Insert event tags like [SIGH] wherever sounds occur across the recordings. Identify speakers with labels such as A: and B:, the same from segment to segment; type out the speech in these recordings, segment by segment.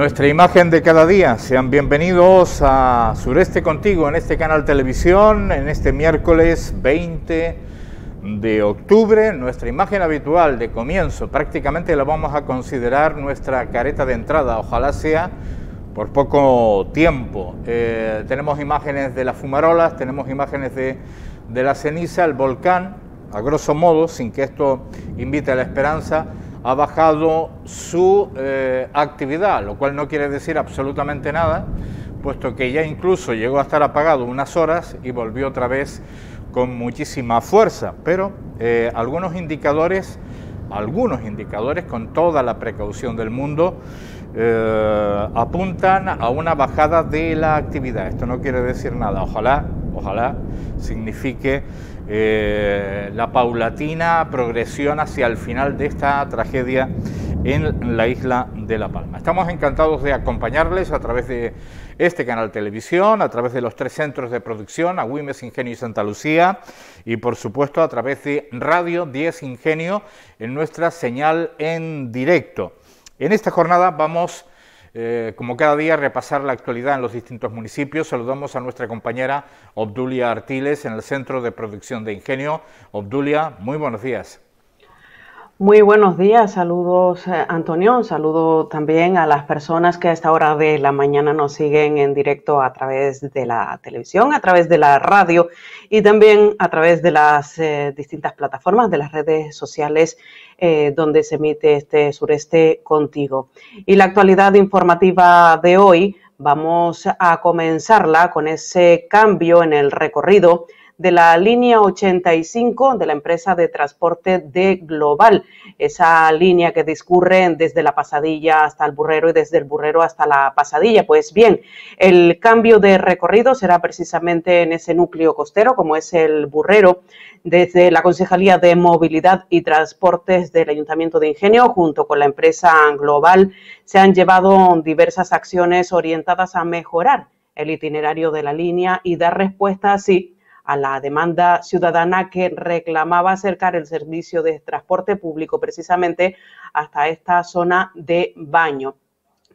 A: Nuestra imagen de cada día. Sean bienvenidos a Sureste Contigo en este canal televisión, en este miércoles 20 de octubre. Nuestra imagen habitual de comienzo prácticamente la vamos a considerar nuestra careta de entrada, ojalá sea por poco tiempo. Eh, tenemos imágenes de las fumarolas, tenemos imágenes de, de la ceniza, el volcán, a grosso modo, sin que esto invite a la esperanza ha bajado su eh, actividad, lo cual no quiere decir absolutamente nada, puesto que ya incluso llegó a estar apagado unas horas y volvió otra vez con muchísima fuerza, pero eh, algunos indicadores, algunos indicadores con toda la precaución del mundo, eh, apuntan a una bajada de la actividad. Esto no quiere decir nada, ojalá, ojalá signifique eh, la paulatina progresión hacia el final de esta tragedia en la isla de La Palma. Estamos encantados de acompañarles a través de este canal televisión, a través de los tres centros de producción, a Wimes Ingenio y Santa Lucía, y por supuesto a través de Radio 10 Ingenio en nuestra señal en directo. En esta jornada vamos eh, como cada día, repasar la actualidad en los distintos municipios. Saludamos a nuestra compañera Obdulia Artiles en el Centro de Producción de Ingenio. Obdulia, muy buenos días.
B: Muy buenos días, saludos eh, Antonio, saludo también a las personas que a esta hora de la mañana nos siguen en directo a través de la televisión, a través de la radio y también a través de las eh, distintas plataformas de las redes sociales eh, donde se emite este sureste contigo. Y la actualidad informativa de hoy vamos a comenzarla con ese cambio en el recorrido de la línea 85 de la empresa de transporte de Global, esa línea que discurre desde la pasadilla hasta el burrero y desde el burrero hasta la pasadilla. Pues bien, el cambio de recorrido será precisamente en ese núcleo costero, como es el burrero, desde la Concejalía de Movilidad y Transportes del Ayuntamiento de Ingenio, junto con la empresa Global, se han llevado diversas acciones orientadas a mejorar el itinerario de la línea y dar respuesta así a la demanda ciudadana que reclamaba acercar el servicio de transporte público precisamente hasta esta zona de baño.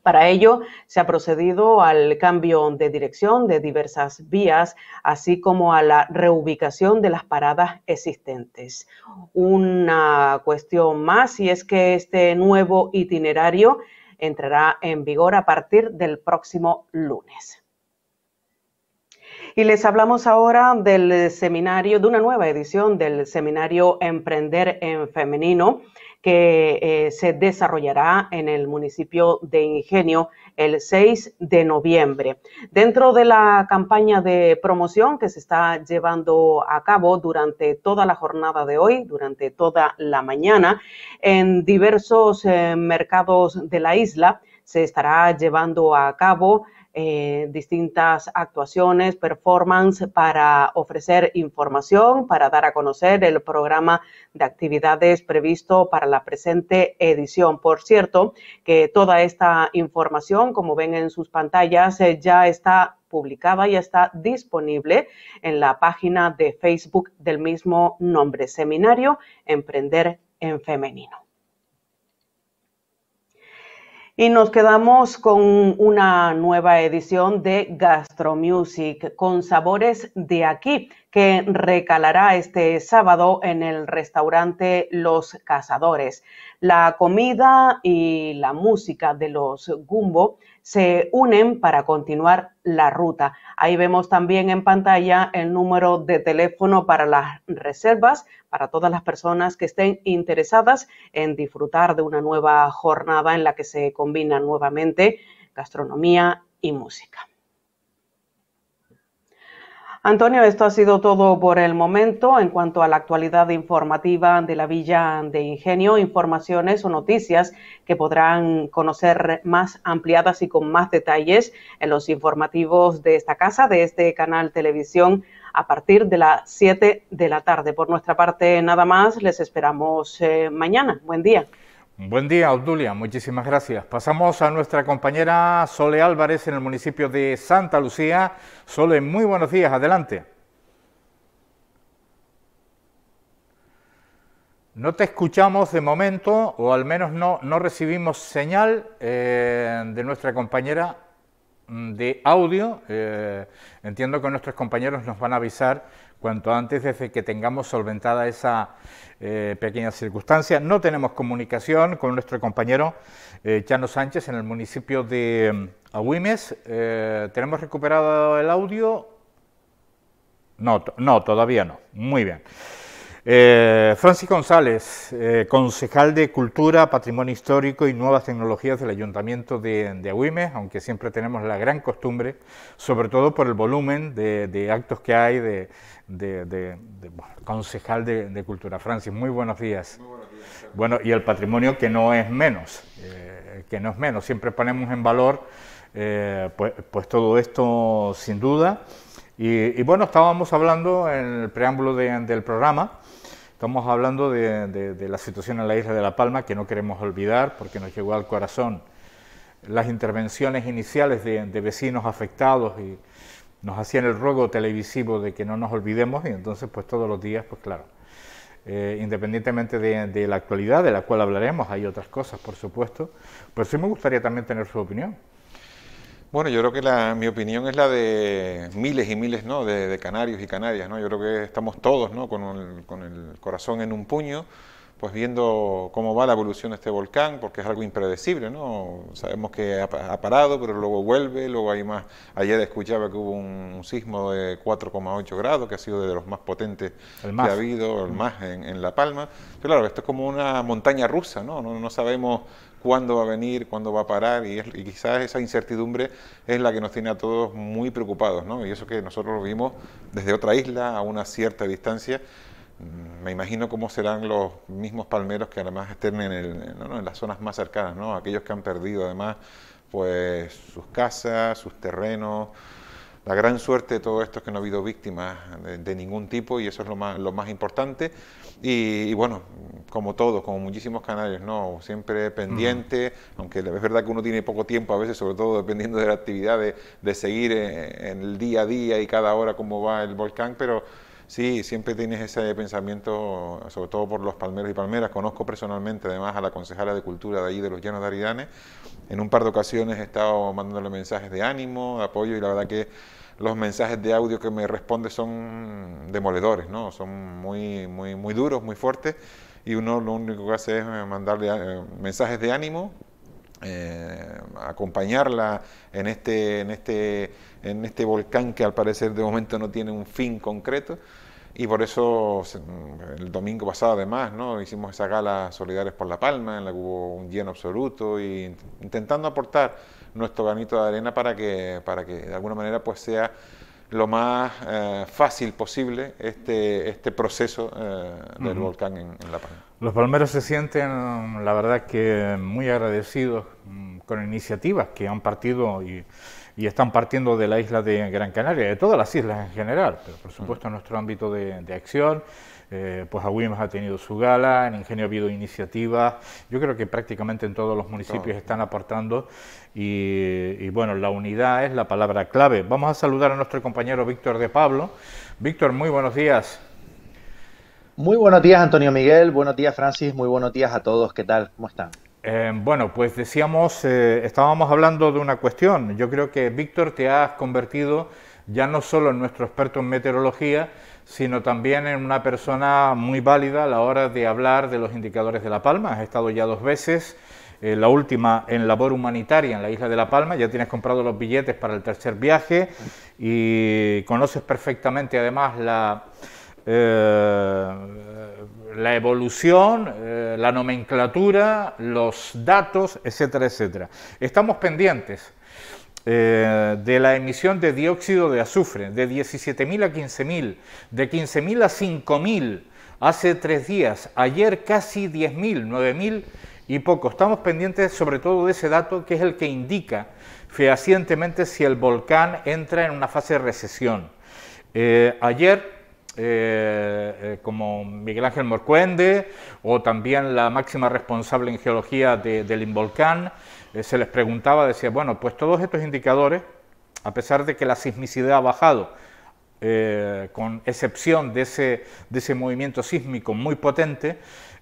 B: Para ello, se ha procedido al cambio de dirección de diversas vías, así como a la reubicación de las paradas existentes. Una cuestión más, y es que este nuevo itinerario entrará en vigor a partir del próximo lunes. Y les hablamos ahora del eh, seminario, de una nueva edición del seminario Emprender en Femenino, que eh, se desarrollará en el municipio de Ingenio el 6 de noviembre. Dentro de la campaña de promoción que se está llevando a cabo durante toda la jornada de hoy, durante toda la mañana, en diversos eh, mercados de la isla, se estará llevando a cabo eh, distintas actuaciones, performance para ofrecer información, para dar a conocer el programa de actividades previsto para la presente edición. Por cierto, que toda esta información, como ven en sus pantallas, eh, ya está publicada y está disponible en la página de Facebook del mismo nombre, Seminario Emprender en Femenino. Y nos quedamos con una nueva edición de Gastro Music con sabores de aquí, que recalará este sábado en el restaurante Los Cazadores. La comida y la música de los Gumbo se unen para continuar la ruta. Ahí vemos también en pantalla el número de teléfono para las reservas, para todas las personas que estén interesadas en disfrutar de una nueva jornada en la que se combina nuevamente gastronomía y música. Antonio, esto ha sido todo por el momento en cuanto a la actualidad informativa de la Villa de Ingenio, informaciones o noticias que podrán conocer más ampliadas y con más detalles en los informativos de esta casa, de este canal televisión, a partir de las 7 de la tarde. Por nuestra parte, nada más, les esperamos eh, mañana. Buen día.
A: Buen día, Obdulia. Muchísimas gracias. Pasamos a nuestra compañera Sole Álvarez en el municipio de Santa Lucía. Sole, muy buenos días. Adelante. No te escuchamos de momento, o al menos no, no recibimos señal eh, de nuestra compañera Mm, de audio. Eh, entiendo que nuestros compañeros nos van a avisar cuanto antes desde que tengamos solventada esa eh, pequeña circunstancia. No tenemos comunicación con nuestro compañero eh, Chano Sánchez en el municipio de mm, Agüimes. ¿Tenemos recuperado el audio? no, todavía no. Muy bien. Eh, Francis González, eh, concejal de Cultura, Patrimonio Histórico y Nuevas Tecnologías del Ayuntamiento de, de aunque siempre tenemos la gran costumbre, sobre todo por el volumen de, actos que hay de, concejal de, Cultura. Francis, muy buenos días. Bueno, y el patrimonio que no es menos, eh, que no es menos. Siempre ponemos en valor pues, pues, todo esto sin duda. Y, y, bueno, estábamos hablando en el preámbulo del programa Estamos hablando de, la situación en la isla de La Palma, que no queremos olvidar porque nos llegó al corazón las intervenciones iniciales de, vecinos afectados y nos hacían el ruego televisivo de que no nos olvidemos y entonces pues todos los días, pues claro, eh, independientemente de la actualidad, de la cual hablaremos, hay otras cosas por supuesto, pues sí me gustaría también tener su opinión.
C: Bueno, yo creo que la, mi opinión es la de miles y miles ¿no? de, canarios y canarias. ¿no? Yo creo que estamos todos ¿no? con, el, corazón en un puño, pues viendo cómo va la evolución de este volcán, porque es algo impredecible. ¿no? Sabemos que ha, parado, pero luego vuelve, luego hay más. Ayer escuchaba que hubo un, sismo de 4,8 grados, que ha sido de los más potentes que ha habido, el mm. más en, La Palma. Pero claro, esto es como una montaña rusa, No, no sabemos cuándo va a venir, cuándo va a parar, y, quizás esa incertidumbre es la que nos tiene a todos muy preocupados, ¿no? Y eso que nosotros lo vimos desde otra isla, a una cierta distancia, mm, me imagino cómo serán los mismos palmeros que además estén en, las zonas más cercanas, ¿no? Aquellos que han perdido además pues sus casas, sus terrenos, la gran suerte de todo esto es que no ha habido víctimas de, ningún tipo y eso es lo más, lo más importante. y, bueno, como todos, como muchísimos canales, ¿no? Siempre pendiente, aunque es verdad que uno tiene poco tiempo a veces, sobre todo dependiendo de la actividad, de, seguir eh, en, el día a día y cada hora cómo va el volcán, pero sí, siempre tienes ese pensamiento, sobre todo por los palmeros y palmeras. Conozco personalmente, además, a la concejala de Cultura de allí, de los Llanos de Aridane. En un par de ocasiones he estado mandándole mensajes de ánimo, de apoyo, y la verdad que los mensajes de audio que me responde son demoledores, ¿no? Son muy, muy, muy duros, muy fuertes y uno lo único que hace es eh, mandarle eh, mensajes de ánimo, eh, acompañarla en este, en, este, en este volcán que al parecer de momento no tiene un fin concreto. Y por eso mm, el domingo pasado además, ¿no? Hicimos esa gala solidarias por La Palma, en la que hubo un lleno absoluto y intentando aportar nuestro granito de arena para que, para que de alguna manera pues sea lo más eh, fácil posible este, este proceso eh, del volcán en, La Palma.
A: Los palmeros se sienten, la verdad, que muy agradecidos mm, con iniciativas que han partido y, y, están partiendo de la isla de Gran Canaria, de todas las islas en general, pero por supuesto en nuestro ámbito de, de acción. Eh, ...pues pues Agüimes ha tenido su gala, en Ingenio ha habido iniciativas, yo creo que prácticamente en todos los municipios están aportando y, bueno, la unidad es la palabra clave. Vamos a saludar a nuestro compañero Víctor de Pablo. Víctor, muy buenos días.
D: Muy buenos días Antonio
A: Miguel, buenos días Francis, muy buenos días a todos, ¿qué tal? ¿Cómo están? Eh, bueno, pues decíamos, eh, estábamos hablando de una cuestión. Yo creo que Víctor te has convertido ya no solo en nuestro experto en meteorología, sino también en una persona muy válida a la hora de hablar de los indicadores de La Palma. Has estado ya dos veces, eh, la última en labor humanitaria en la isla de La Palma, ya tienes comprado los billetes para el tercer viaje y conoces perfectamente además la... Eh, la evolución, eh, la nomenclatura, los datos, etcétera, etcétera. Estamos pendientes eh, de la emisión de dióxido de azufre, de 17.000 a 15.000, de 15.000 a 5.000 hace tres días, ayer casi 10.000, 9.000 y poco. Estamos pendientes sobre todo de ese dato que es el que indica fehacientemente si el volcán entra en una fase de recesión. Eh, ayer eh, como Miguel Ángel Morcuende o también la máxima responsable en geología del Involcán, eh, se les preguntaba, decía, bueno, pues todos estos indicadores, a pesar de que la sismicidad ha bajado, eh, con excepción de ese, de ese, movimiento sísmico muy potente.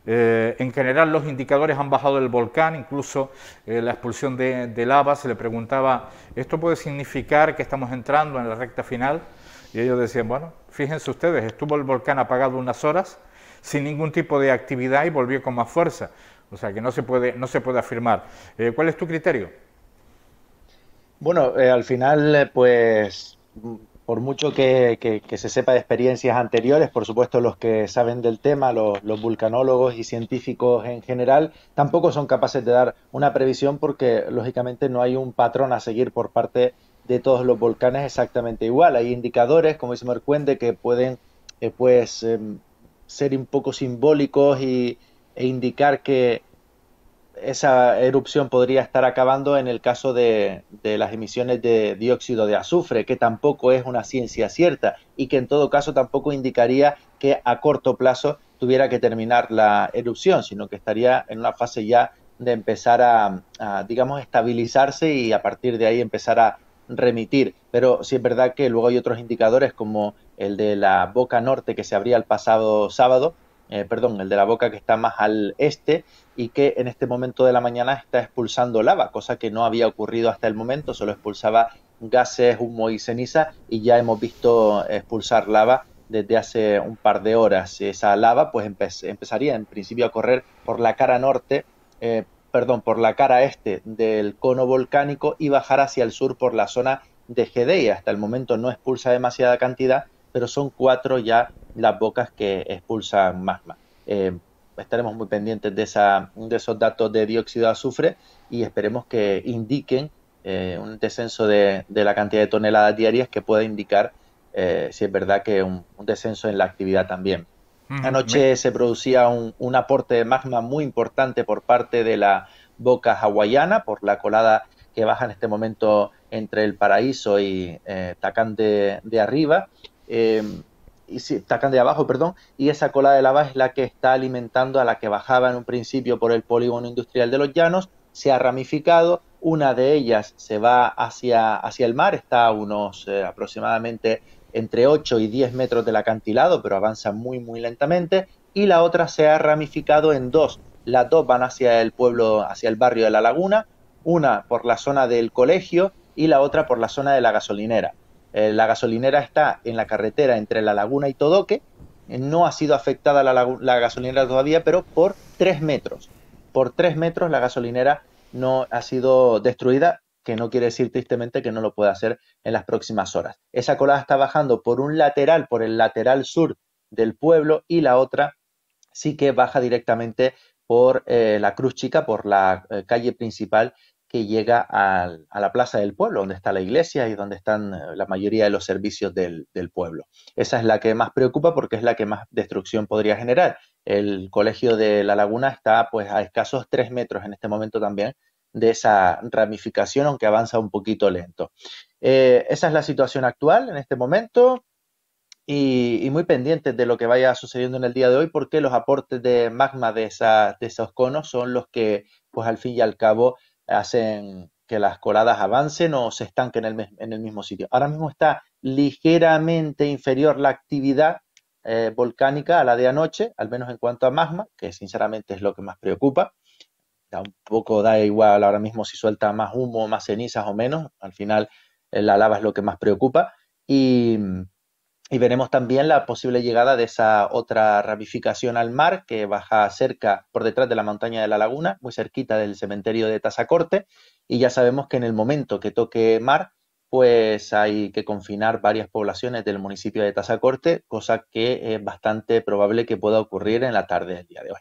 A: Eh, en general los indicadores han bajado el volcán, incluso la expulsión de, lava, se le preguntaba, ¿esto puede significar que estamos entrando en la recta final? Y ellos decían, bueno, fíjense ustedes, estuvo el volcán apagado unas horas sin ningún tipo de actividad y volvió con más fuerza. O sea que no se puede, no se puede afirmar. Eh, ¿Cuál es tu criterio?
D: Bueno, eh, al final, eh, pues, por mucho que, se sepa de experiencias anteriores, por supuesto los que saben del tema, los, vulcanólogos y científicos en general, tampoco son capaces de dar una previsión porque lógicamente no hay un patrón a seguir por parte de todos los volcanes exactamente igual. Hay indicadores, como dice Mercuende, que pueden pues, em, ser un poco simbólicos y, e indicar que esa erupción podría estar acabando en el caso de, las emisiones de dióxido de azufre, que tampoco es una ciencia cierta y que en todo caso tampoco indicaría que a corto plazo tuviera que terminar la erupción, sino que estaría en una fase ya de empezar a, a digamos, estabilizarse y a partir de ahí empezar a remitir. Pero sí es verdad que luego hay otros indicadores como el de la boca norte que se abría el pasado sábado, eh, perdón, el de la boca que está más al este y que en este momento de la mañana está expulsando lava, cosa que no había ocurrido hasta el momento, solo expulsaba gases, humo y ceniza y ya hemos visto expulsar lava desde hace un par de horas. Esa lava pues empezaría en principio a correr por la cara norte, eh, perdón, por la cara este del cono volcánico y bajar hacia el sur por la zona de Gedeia. Hasta el momento no expulsa demasiada cantidad, pero son cuatro ya las bocas que expulsan magma. Eh, estaremos muy pendientes de, esa, de esos datos de dióxido de azufre y esperemos que indiquen eh, un descenso de, la cantidad de toneladas diarias que pueda indicar eh, si es verdad que un, descenso en la actividad también. Anoche se producía un, aporte de magma muy importante por parte de la boca hawaiana por la colada que baja en este momento entre el paraíso y eh, Tacán de arriba y de abajo, perdón, y esa cola de lava es la que está alimentando a la que bajaba en un principio por el polígono industrial de los llanos, se ha ramificado, una de ellas se va hacia, hacia el mar, está a unos eh, aproximadamente entre 8 y 10 metros del acantilado, pero avanza muy muy lentamente, y la otra se ha ramificado en dos, las dos van hacia el pueblo, hacia el barrio de la laguna, una por la zona del colegio y la otra por la zona de la gasolinera. Eh, la gasolinera está en la carretera entre La Laguna y Todoque. Eh, no ha sido afectada la, gasolinera todavía, pero por tres metros. Por tres metros la gasolinera no ha sido destruida, que no quiere decir tristemente que no lo pueda hacer en las próximas horas. Esa colada está bajando por un lateral, por el lateral sur del pueblo, y la otra sí que baja directamente por eh, la Cruz Chica, por la calle principal que llega a, la plaza del pueblo, donde está la iglesia y donde están eh, la mayoría de los servicios del, pueblo. Esa es la que más preocupa porque es la que más destrucción podría generar. El colegio de La Laguna está pues a escasos tres metros en este momento también de esa ramificación, aunque avanza un poquito lento. Eh, esa es la situación actual en este momento. Y, muy pendiente de lo que vaya sucediendo en el día de hoy, porque los aportes de magma de, de esos conos son los que, pues al fin y al cabo, hacen que las coladas avancen o se estanquen en el, mismo sitio. Ahora mismo está ligeramente inferior la actividad eh, volcánica a la de anoche, al menos en cuanto a magma, que sinceramente es lo que más preocupa. Tampoco da igual ahora mismo si suelta más humo, más cenizas o menos. Al final eh, la lava es lo que más preocupa. Y, mm, y veremos también la posible llegada de esa otra ramificación al mar que baja cerca por detrás de la montaña de la laguna, muy cerquita del cementerio de Tazacorte. Y ya sabemos que en el momento que toque mar, pues hay que confinar varias poblaciones del municipio de Tazacorte, cosa que es bastante probable que pueda ocurrir en la tarde del día de hoy.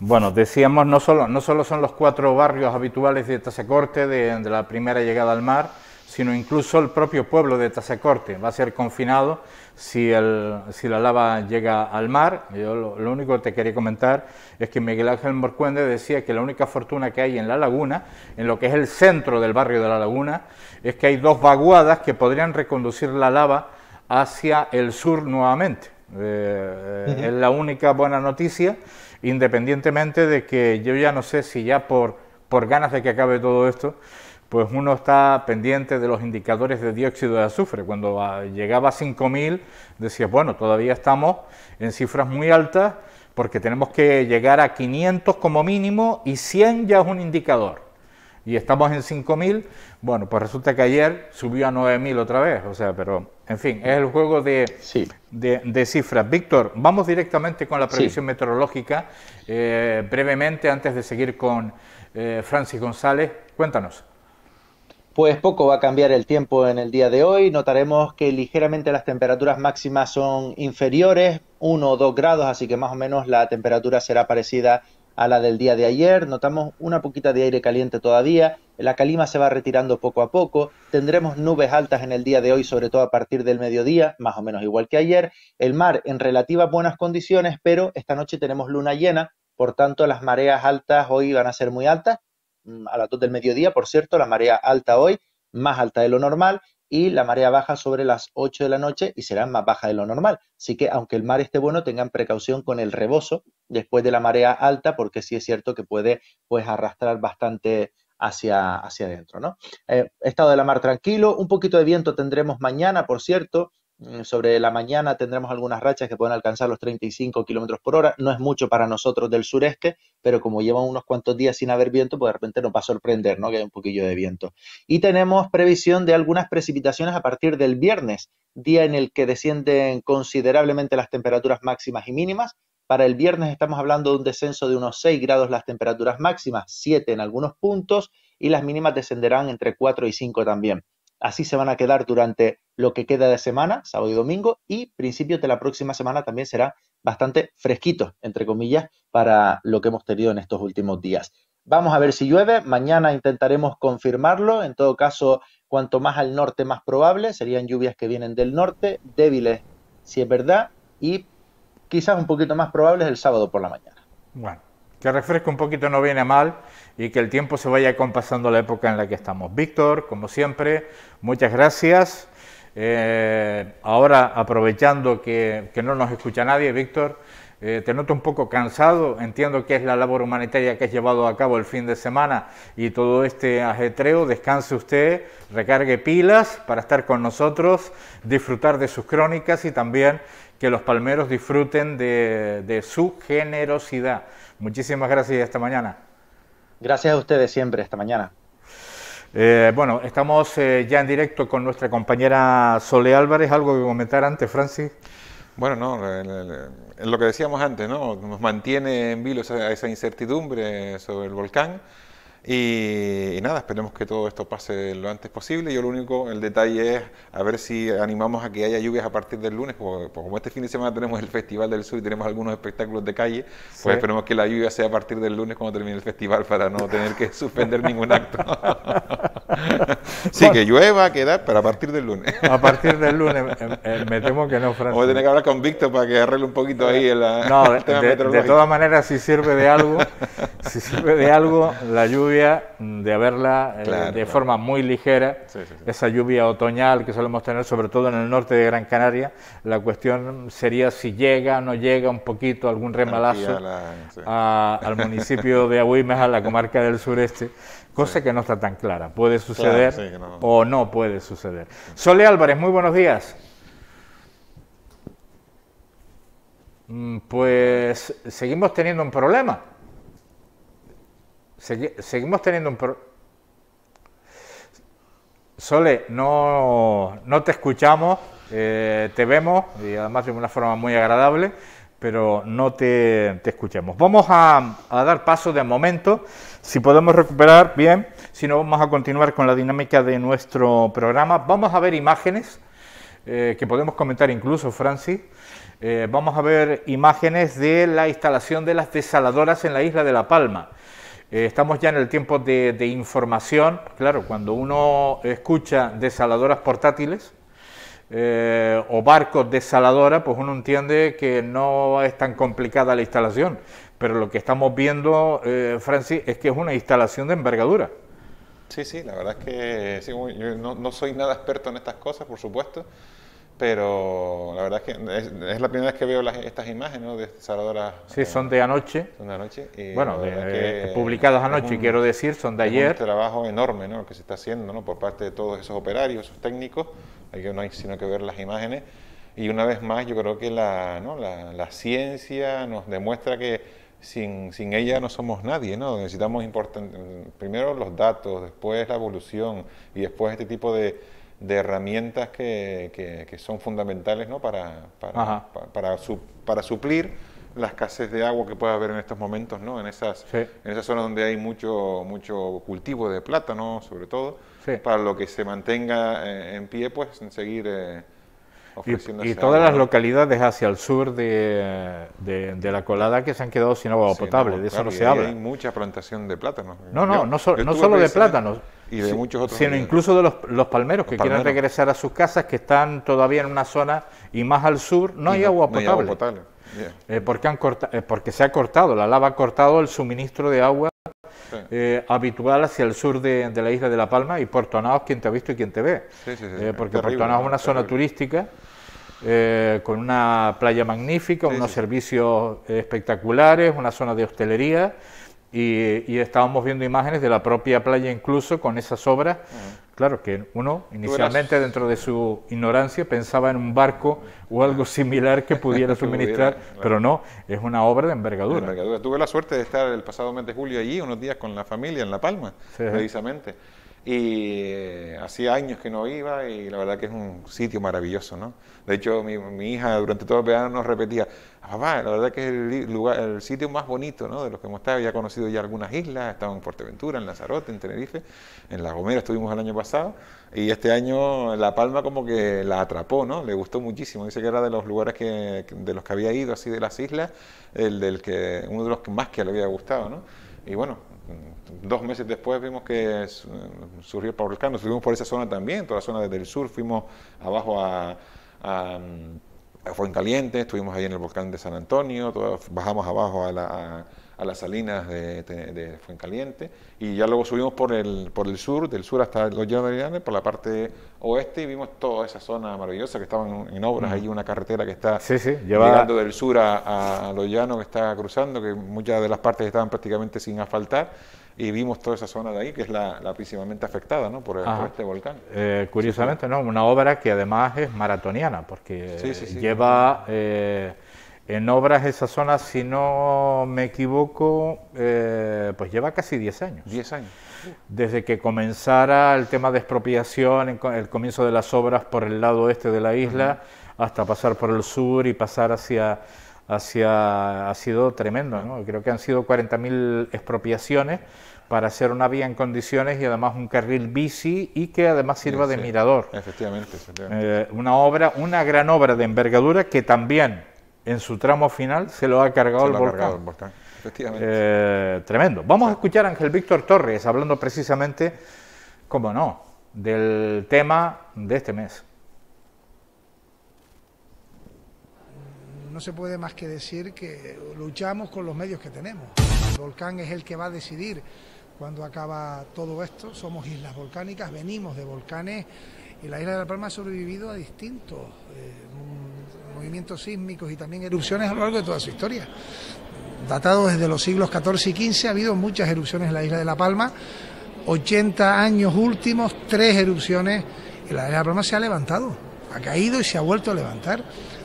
A: Bueno, decíamos, no solo, no solo son los cuatro barrios habituales de Tazacorte, de, de la primera llegada al mar, sino incluso el propio pueblo de Tazacorte va a ser confinado si, el, si la lava llega al mar. Yo lo, único que te quería comentar es que Miguel Ángel Morcuende decía que la única fortuna que hay en la laguna, en lo que es el centro del barrio de la laguna, es que hay dos vaguadas que podrían reconducir la lava hacia el sur nuevamente. Eh, eh, es la única buena noticia, independientemente de que yo ya no sé si ya por, por ganas de que acabe todo esto, pues uno está pendiente de los indicadores de dióxido de azufre. Cuando ah, llegaba a 5.000, decías, bueno, todavía estamos en cifras muy altas porque tenemos que llegar a 500 como mínimo y 100 ya es un indicador. Y estamos en 5.000, bueno, pues resulta que ayer subió a 9.000 otra vez, o sea, pero en fin, es el juego de, de, cifras. Víctor, vamos directamente con la previsión meteorológica, eh, brevemente antes de seguir con eh, Francis González, cuéntanos.
D: Pues poco va a cambiar el tiempo en el día de hoy. Notaremos que ligeramente las temperaturas máximas son inferiores, 1 o 2 grados, así que más o menos la temperatura será parecida a la del día de ayer. Notamos una poquita de aire caliente todavía. La calima se va retirando poco a poco. Tendremos nubes altas en el día de hoy, sobre todo a partir del mediodía, más o menos igual que ayer. El mar en relativas buenas condiciones, pero esta noche tenemos luna llena. Por tanto, las mareas altas hoy van a ser muy altas Mm, a las 2 del mediodía, por cierto, la marea alta hoy, más alta de lo normal, y la marea baja sobre las 8 de la noche y será más baja de lo normal. Así que aunque el mar esté bueno, tengan precaución con el rebozo después de la marea alta, porque sí es cierto que puede pues, arrastrar bastante hacia, hacia adentro. ¿no? Eh, estado de la mar tranquilo, un poquito de viento tendremos mañana, por cierto, Mm, sobre la mañana tendremos algunas rachas que pueden alcanzar los 35 kilómetros por hora. No es mucho para nosotros del sureste, pero como llevan unos cuantos días sin haber viento, pues de repente nos va a sorprender que haya un poquillo de viento. Y tenemos previsión de algunas precipitaciones a partir del viernes, día en el que descienden considerablemente las temperaturas máximas y mínimas. Para el viernes estamos hablando de un descenso de unos 6 grados las temperaturas máximas, 7 en algunos puntos, y las mínimas descenderán entre 4 y 5 también. Así se van a quedar durante lo que queda de semana, sábado y domingo, y principios de la próxima semana también será bastante fresquito, entre comillas, para lo que hemos tenido en estos últimos días. Vamos a ver si llueve, mañana intentaremos confirmarlo, en todo caso, cuanto más al norte más probable, serían lluvias que vienen del norte, débiles si es verdad, y quizás un poquito más probables el sábado por la mañana.
A: Bueno que refresque un poquito no viene mal y que el tiempo se vaya compasando la época en la que estamos. Víctor, como siempre, muchas gracias. Eh, ahora, aprovechando que, que, no nos escucha nadie, Víctor, eh, te noto un poco cansado, entiendo que es la labor humanitaria que has llevado a cabo el fin de semana y todo este ajetreo, descanse usted, recargue pilas para estar con nosotros, disfrutar de sus crónicas y también que los palmeros disfruten de, de su generosidad. Muchísimas gracias esta mañana. Gracias a ustedes siempre, esta mañana. Eh, bueno, estamos eh, ya en directo con nuestra compañera Sole Álvarez. ¿Algo que comentar antes, Francis?
C: Bueno, no, eh, lo que decíamos antes, ¿no? Nos mantiene en vilo esa incertidumbre sobre el volcán. Y, nada, esperemos que todo esto pase lo antes posible. Yo lo único, el detalle es a ver si animamos a que haya lluvias a partir del lunes, porque, como este fin de semana tenemos el Festival del Sur y tenemos algunos espectáculos de calle, pues esperemos que la lluvia sea a partir del lunes cuando termine el festival para no tener que suspender ningún acto. [LAUGHS] sí, que llueva, da, pero a partir del lunes. a partir del lunes, em, em, me temo que no, Francisco. Voy a tener que hablar con Víctor para que arregle un poquito ahí el, tema de, de todas maneras,
A: si sirve de algo, si sirve de algo, la lluvia Mm, de haberla eh, de forma muy ligera, esa lluvia otoñal que solemos tener, sobre todo en el norte de Gran Canaria, la cuestión sería si llega o no llega un poquito algún remalazo al municipio de Agüimes, a la comarca del sureste, cosa que no está tan clara. Puede suceder o no puede suceder. Sole Álvarez, muy buenos días. Mm, pues seguimos teniendo un problema seguimos teniendo un Sole, no, te escuchamos, eh, te vemos y además de una forma muy agradable, pero no te, te escuchamos. Vamos a, dar paso de momento, si podemos recuperar bien, si no vamos a continuar con la dinámica de nuestro programa. Vamos a ver imágenes eh, que podemos comentar incluso, Francis. Eh, vamos a ver imágenes de la instalación de las desaladoras en la isla de La Palma. Eh, estamos ya en el tiempo de, de, información. Claro, cuando uno escucha desaladoras portátiles eh, o barcos desaladora, pues uno entiende que no es tan complicada la instalación. Pero lo que estamos viendo, eh, Francis, es que es una instalación de envergadura.
C: Sí, sí, la verdad es que yo no soy nada experto en estas cosas, por supuesto pero la verdad es que es, la primera vez que veo estas imágenes de este saladoras.
A: Sí, eh, son de anoche.
C: Son de anoche. bueno, publicados eh, publicadas anoche, y quiero decir, son de ayer. Es un trabajo enorme ¿no? que se está haciendo ¿no? por parte de todos esos operarios, esos técnicos. Hay que, no hay sino que ver las imágenes. Y una vez más, yo creo que la, ¿no? la, la ciencia nos demuestra que sin, sin, ella no somos nadie, ¿no? Necesitamos primero los datos, después la evolución y después este tipo de de herramientas que, que, son fundamentales ¿no? para, para, para, suplir la escasez de agua que puede haber en estos momentos, ¿no? en, esas, en esas zonas donde hay mucho, mucho cultivo de plátano, sobre todo, para lo que se mantenga eh, en pie, pues seguir eh, Y, y todas las
A: localidades hacia el sur de, de, la colada que se han quedado sin agua potable, de eso no se habla. Hay
C: mucha plantación de plátano. No, no, no, no solo de plátanos
A: muchos otros. Sino incluso de los, palmeros que quieren regresar a sus casas, que están todavía en una zona y más al sur, no, hay, agua no potable. Eh, porque, han corta, eh, porque se ha cortado, la lava ha cortado el suministro de agua eh, habitual hacia el sur de, de, la isla de La Palma y Puerto Naos, quien te ha visto y quien te ve. porque terrible, Puerto es una zona turística. con una playa magnífica, unos servicios espectaculares, una zona de hostelería, y, estábamos viendo imágenes de la propia playa incluso con esas obras. Claro que uno inicialmente dentro de su ignorancia pensaba en un barco o algo similar que pudiera [LAUGHS] suministrar, pero no, es una obra de envergadura.
C: Tuve la suerte de estar el pasado mes de julio allí, unos días con la familia en La Palma, precisamente y eh, hacía años que no iba y la verdad que es un sitio maravilloso, ¿no? De hecho, mi, hija durante todo el verano nos repetía, papá, la verdad que es el, lugar, el sitio más bonito, ¿no? De los que hemos estado, ya conocido ya algunas islas, estaba en Fuerteventura, en Lanzarote, en Tenerife, en La Gomera estuvimos el año pasado y este año La Palma como que la atrapó, ¿no? Le gustó muchísimo, dice que era de los lugares que, de los que había ido así de las islas, el del que, uno de los que más que le había gustado, ¿no? Y bueno, dos meses después vimos que surgió el volcán, nos fuimos por esa zona también, toda la zona el sur, fuimos abajo a, a, Fuencaliente, estuvimos ahí en el volcán de San Antonio, bajamos abajo a la a las salinas de, Fuencaliente, y ya luego subimos por el, por el sur, del sur hasta los Llanos por la parte oeste, y vimos toda esa zona maravillosa que estaban en, obras, mm. hay una carretera que está
A: llegando
C: del sur a, a los Llanos, que está cruzando, que muchas de las partes estaban prácticamente sin asfaltar, y vimos toda esa zona de ahí, que es la, la afectada ¿no? por, este volcán.
A: Eh, curiosamente, ¿no? una obra que además es maratoniana, porque lleva... Eh, en obras esa zona, si no me equivoco, eh, pues lleva casi 10 años. 10 años. Desde que comenzara el tema de expropiación, el comienzo de las obras por el lado este de la isla, hasta pasar por el sur y pasar hacia, ha sido tremendo, ¿no? Creo que han sido 40.000 expropiaciones para hacer una vía en condiciones y además un carril bici y que además sirva de mirador.
C: Efectivamente,
A: eh, una obra, una gran obra de envergadura que también en su tramo final se lo ha cargado, el, volcán. Eh, tremendo. Vamos a escuchar a Ángel Víctor Torres hablando precisamente, como no, del tema de este mes.
E: No se puede más que decir que luchamos con los medios que tenemos. El volcán es el que va a decidir cuando acaba todo esto. Somos islas volcánicas, venimos de volcanes y la isla de La Palma ha sobrevivido a distintos. Eh, movimientos sísmicos y también erupciones a lo largo de toda su historia. Datado desde los siglos XIV y XV, ha habido muchas erupciones en la isla de La Palma. 80 años últimos, tres erupciones. y la isla de La Palma se ha levantado, ha caído y se ha vuelto a levantar.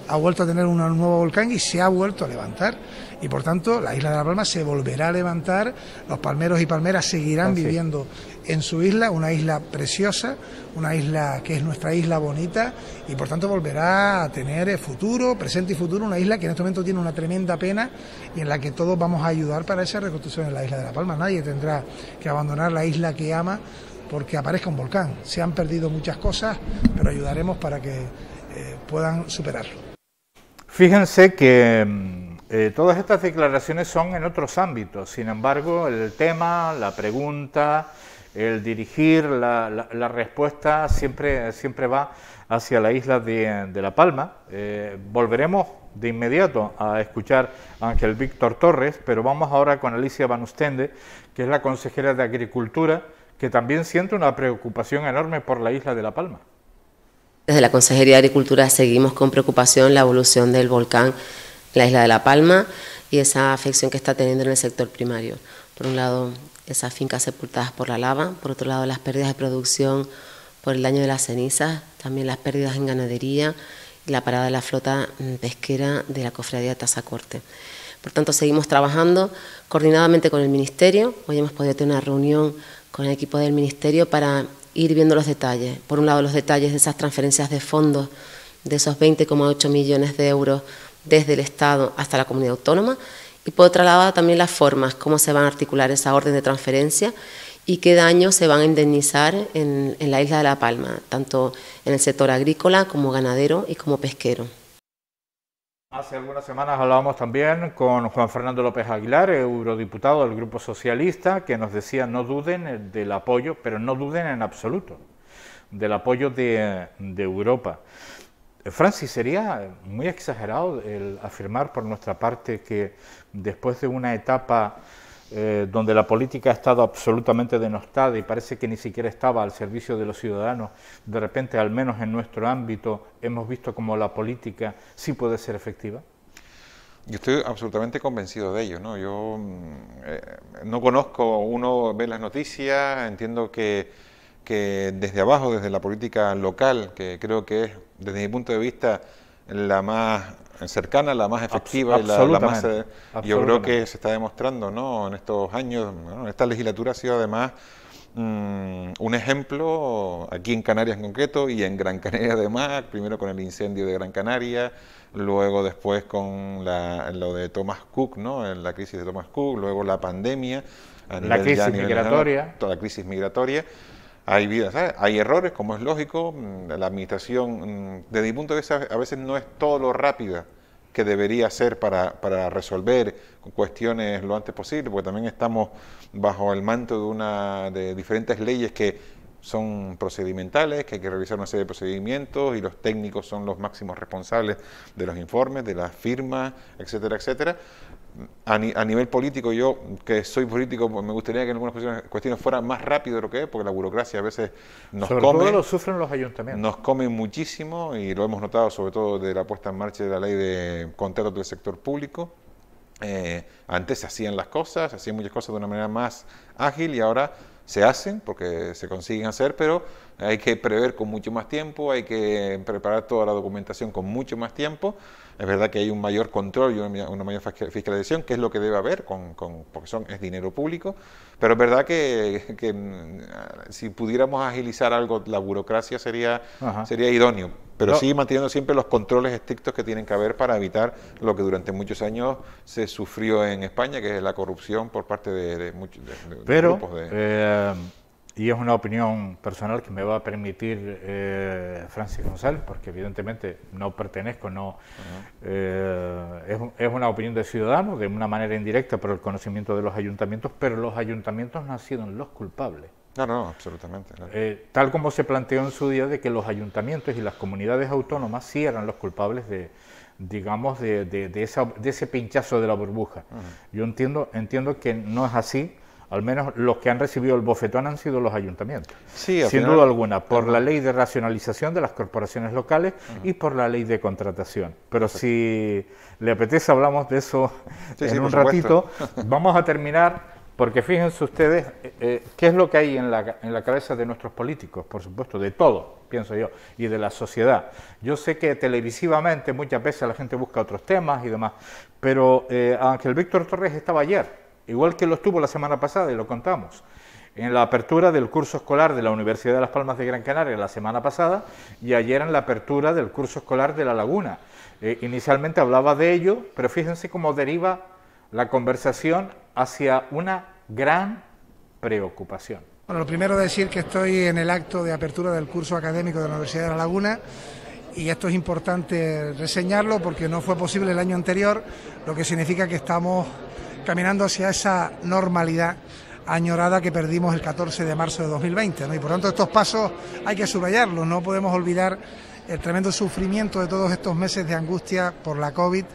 E: Ha vuelto a tener un nuevo volcán y se ha vuelto a levantar. Y por tanto, la isla de La Palma se volverá a levantar, los palmeros y palmeras seguirán viviendo en su isla, una isla preciosa, una isla que es nuestra isla bonita y por tanto volverá a tener eh, futuro, presente y futuro, una isla que en este momento tiene una tremenda pena y en la que todos vamos a ayudar para esa reconstrucción en la isla de La Palma. Nadie tendrá que abandonar la isla que ama porque aparezca un volcán. Se han perdido muchas cosas, pero ayudaremos para que eh, puedan superarlo.
A: Fíjense que mm, eh, todas estas declaraciones son en otros ámbitos, sin embargo, el tema, la pregunta, el dirigir la, respuesta siempre, siempre va hacia la isla de, La Palma. Eh, volveremos de inmediato a escuchar a Ángel Víctor Torres, pero vamos ahora con Alicia Banustende, que es la consejera de Agricultura, que también siente una preocupación enorme por la isla de La Palma.
B: Desde la Consejería de Agricultura seguimos con preocupación la evolución del volcán la isla de La Palma y esa afección que está teniendo en el sector primario. Por un lado, esas fincas sepultadas por la lava, por otro lado las pérdidas de producción por el daño de las cenizas, también las pérdidas en ganadería y la parada de la flota mm, pesquera de la cofradía de Tazacorte. Por tanto, seguimos trabajando coordinadamente con el Ministerio. Hoy hemos podido tener una reunión con el equipo del Ministerio para ir viendo los detalles. Por un lado, los detalles de esas transferencias de fondos de esos 20,8 millones de euros desde el Estado hasta la comunidad autónoma y por otro lado, también las formas, cómo se van a articular esa orden de transferencia y qué daños se van a indemnizar en, la isla de La Palma, tanto en el sector agrícola como ganadero y como pesquero.
A: Hace algunas semanas hablábamos también con Juan Fernando López Aguilar, eurodiputado del Grupo Socialista, que nos decía no duden del apoyo, pero no duden en absoluto, del apoyo de Europa. Eh, Francis, sería eh, muy exagerado el afirmar por nuestra parte que después de una etapa eh, donde la política ha estado absolutamente denostada y parece que ni siquiera estaba al servicio de los ciudadanos, de repente, al menos en nuestro ámbito, hemos visto cómo la política sí puede ser efectiva?
C: Yo estoy absolutamente convencido de ello. ¿no? Yo mm, no conozco, uno ve las noticias, entiendo que que desde abajo, desde la política local, que creo que es, desde mi punto de vista, la más cercana, la más efectiva la, más... Eh, yo creo que se está demostrando ¿no? en estos años, en esta legislatura ha sido además mm, un ejemplo, aquí en Canarias en concreto y en Gran Canaria además, primero con el incendio de Gran Canaria, luego después con lo de Thomas Cook, ¿no? la crisis de Thomas Cook, luego la pandemia. La crisis, la migratoria. Toda la crisis migratoria. Hay vidas, hay errores, como es lógico. Mm, la administración, mm, desde mi punto de vista, a veces no es todo lo rápida que debería ser para, para resolver cuestiones lo antes posible, porque también estamos bajo el manto de, una, de diferentes leyes que son procedimentales, que hay que revisar una serie de procedimientos y los técnicos son los máximos responsables de los informes, de las firmas, etcétera, etcétera a, nivel político, yo que soy político, pues, me gustaría que en algunas cuestiones, fuera más rápido de lo que es, porque la burocracia a veces nos sobre Todo lo
A: sufren los ayuntamientos. Nos
C: come muchísimo y lo hemos notado, sobre todo de la puesta en marcha de la ley de contratos del sector público. Eh, antes se hacían las cosas, se hacían muchas cosas de una manera más ágil y ahora se hacen porque se consiguen hacer, pero hay que prever con mucho más tiempo, hay que preparar toda la documentación con mucho más tiempo. Es verdad que hay un mayor control y una, mayor fiscalización, que es lo que debe haber, con, porque son, es dinero público, pero es verdad que, mm, si pudiéramos agilizar algo la burocracia sería, sería idóneo, pero sí manteniendo siempre los controles estrictos que tienen que haber para evitar lo que durante muchos años se sufrió en España, que es la corrupción por parte de, muchos grupos de... Eh,
A: y es una opinión personal que me va a permitir eh, Francis González, porque evidentemente no pertenezco, no eh, es, una opinión de ciudadano, de una manera indirecta por el conocimiento de los ayuntamientos, pero los ayuntamientos no han sido los culpables. No, no, absolutamente. Eh, tal como se planteó en su día de que los ayuntamientos y las comunidades autónomas sí eran los culpables de, digamos, de, de, ese pinchazo de la burbuja. Yo entiendo, entiendo que no es así al menos los que han recibido el bofetón han sido los ayuntamientos.
C: Sí, sin duda
A: alguna, por la ley de racionalización de las corporaciones locales y por la ley de contratación. Pero si le apetece, hablamos de eso en un ratito. [LAUGHS] Vamos a terminar. Porque fíjense ustedes eh, eh, qué es lo que hay en la, cabeza de nuestros políticos, por supuesto, de todo pienso yo, y de la sociedad. Yo sé que televisivamente muchas veces la gente busca otros temas y demás, pero eh, Ángel Víctor Torres estaba ayer igual que lo estuvo la semana pasada y lo contamos. En la apertura del curso escolar de la Universidad de Las Palmas de Gran Canaria la semana pasada y ayer en la apertura del curso escolar de La Laguna. Eh, inicialmente hablaba de ello, pero fíjense cómo deriva la conversación hacia una gran preocupación.
E: Bueno, lo primero decir que estoy en el acto de apertura del curso académico de la Universidad de La Laguna y esto es importante reseñarlo porque no fue posible el año anterior, lo que significa que estamos caminando hacia esa normalidad añorada que perdimos el 14 de marzo de 2020. Y por tanto estos pasos hay que subrayarlos, no podemos olvidar el tremendo sufrimiento de todos estos meses de angustia por la COVID,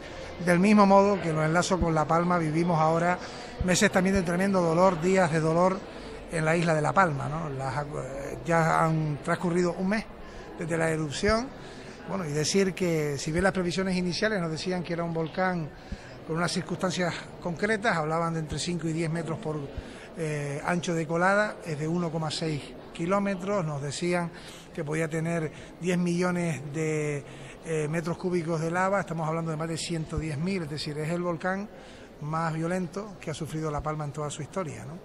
E: del mismo modo que lo enlazo con La Palma, vivimos ahora meses también de tremendo dolor, días de dolor en la isla de La Palma. ya han transcurrido un mes desde la erupción. Bueno, y decir que si bien las previsiones iniciales nos decían que era un volcán con unas circunstancias concretas, hablaban de entre 5 y 10 metros por eh, ancho de colada, es de 1,6 kilómetros, nos decían que podía tener 10 millones de eh, metros cúbicos de lava, estamos hablando de más de 110.000, es decir, es el volcán más violento que ha sufrido La Palma en toda su historia. ¿no?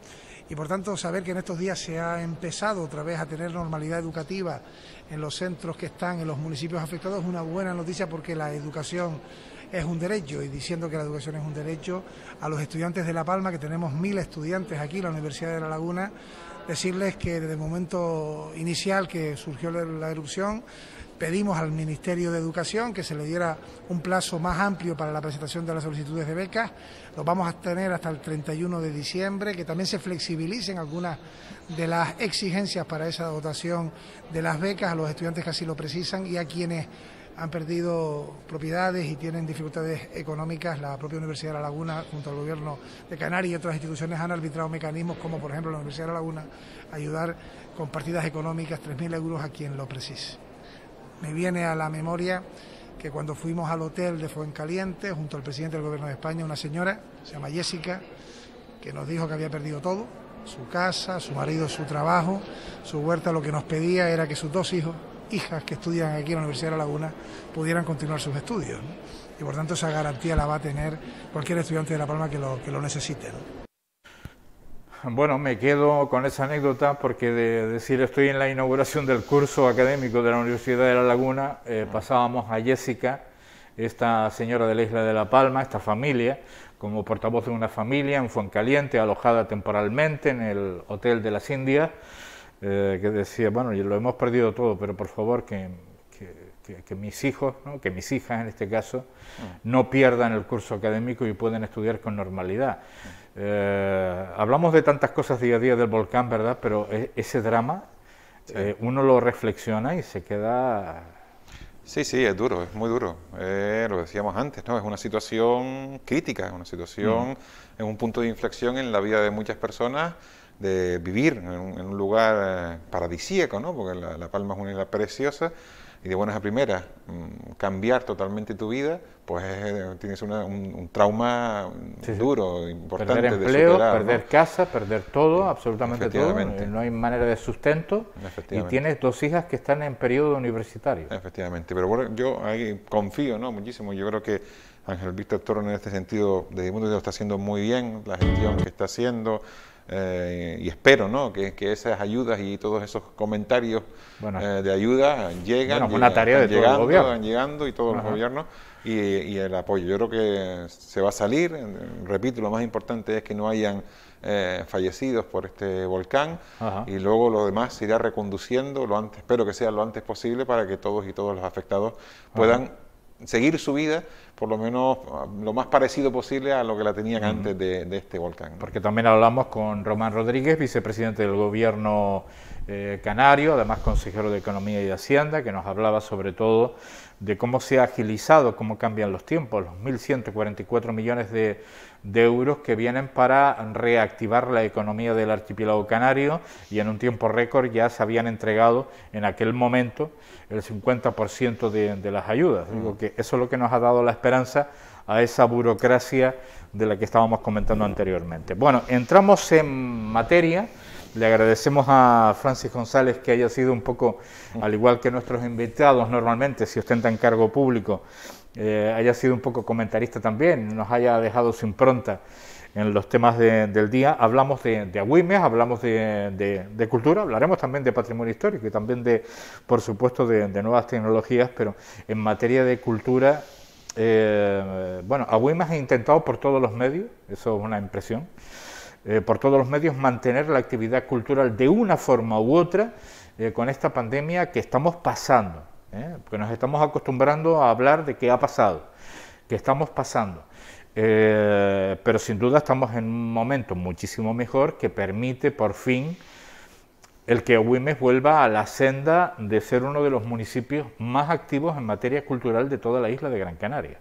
E: Y por tanto, saber que en estos días se ha empezado otra vez a tener normalidad educativa en los centros que están en los municipios afectados es una buena noticia porque la educación es un derecho y diciendo que la educación es un derecho a los estudiantes de La Palma, que tenemos mil estudiantes aquí en la Universidad de La Laguna, decirles que desde el momento inicial que surgió la erupción pedimos al Ministerio de Educación que se le diera un plazo más amplio para la presentación de las solicitudes de becas. Lo vamos a tener hasta el 31 de diciembre, que también se flexibilicen algunas de las exigencias para esa dotación de las becas a los estudiantes que así lo precisan y a quienes han perdido propiedades y tienen dificultades económicas. La propia Universidad de La Laguna, junto al Gobierno de Canarias y otras instituciones, han arbitrado mecanismos como, por ejemplo, la Universidad de La Laguna, ayudar con partidas económicas, 3.000 euros a quien lo precise. Me viene a la memoria que cuando fuimos al hotel de Fuencaliente, junto al presidente del Gobierno de España, una señora, se llama Jessica, que nos dijo que había perdido todo, su casa, su marido, su trabajo, su huerta, lo que nos pedía era que sus dos hijos, hijas que estudian aquí en la Universidad de La Laguna, pudieran continuar sus estudios. Y por tanto esa garantía la va a tener cualquier estudiante de La Palma que lo, que lo necesite.
A: Bueno, me quedo con esa anécdota porque de decir estoy en la inauguración del curso académico de la Universidad de La Laguna, eh, pasábamos a Jessica, esta señora de la isla de La Palma, esta familia, como portavoz de una familia en Fuencaliente, alojada temporalmente en el Hotel de las Indias, eh, que decía, bueno, lo hemos perdido todo, pero por favor que, mis hijos, que mis hijas en este caso, no pierdan el curso académico y puedan estudiar con normalidad. Eh, hablamos de tantas cosas día a día del volcán, ¿verdad? Pero e, ese drama,
C: eh, uno lo reflexiona y se queda... Sí, sí, es duro, es muy duro. Eh, lo decíamos antes, ¿no? Es una situación crítica, es una situación, mm. en un punto de inflexión en la vida de muchas personas de vivir en un, lugar paradisíaco, ¿no? Porque la, la Palma es una isla preciosa y de buenas a primeras mm, cambiar totalmente tu vida, pues eh, tienes un, trauma duro, importante. Perder empleo, perder
A: casa, perder todo, absolutamente todo. No hay manera de sustento. Y tienes
C: dos hijas que están en periodo universitario. Efectivamente, pero bueno, yo ahí confío ¿no? muchísimo. Yo creo que Ángel Víctor Toro en este sentido, desde el mundo de Dios, está haciendo muy bien la gestión que está haciendo. Eh, y espero ¿no? que, que, esas ayudas y todos esos comentarios eh, de ayuda llegan, bueno, tarea de llegando, llegando y todos los gobiernos y, el apoyo. Yo creo que se va a salir, eh, repito, lo más importante es que no hayan eh, fallecidos por este volcán y luego lo demás se irá reconduciendo, lo antes, espero que sea lo antes posible para que todos y todos los afectados puedan seguir su vida por lo menos ah, lo más parecido posible a lo que la tenían antes de, este volcán.
A: Porque también hablamos con Román Rodríguez, vicepresidente del gobierno eh, canario, además consejero de Economía y Hacienda, que nos hablaba sobre todo de cómo se ha agilizado, cómo cambian los tiempos, los 1.144 millones de de euros que vienen para reactivar la economía del archipiélago canario y en un tiempo récord ya se habían entregado en aquel momento el 50% de, de, las ayudas. Mm. que eso es lo que nos ha dado la esperanza a esa burocracia de la que estábamos comentando anteriormente. Bueno, entramos en materia. Le agradecemos a Francis González que haya sido un poco, al igual que nuestros invitados normalmente, si ostentan cargo público, eh, haya sido un poco comentarista también, nos haya dejado sin impronta en los temas del día. Hablamos de, de Agüimes, hablamos de, cultura, hablaremos también de patrimonio histórico y también de, por supuesto, de, nuevas tecnologías, pero en materia de cultura, eh, bueno, Agüimes ha intentado por todos los medios, eso es una impresión, eh, por todos los medios mantener la actividad cultural de una forma u otra con esta pandemia que estamos pasando. ¿eh? porque nos estamos acostumbrando a hablar de qué ha pasado, qué estamos pasando. Eh, pero sin duda estamos en un momento muchísimo mejor que permite por fin el que Wimes vuelva a la senda de ser uno de los municipios más activos en materia cultural de toda la isla de Gran Canaria.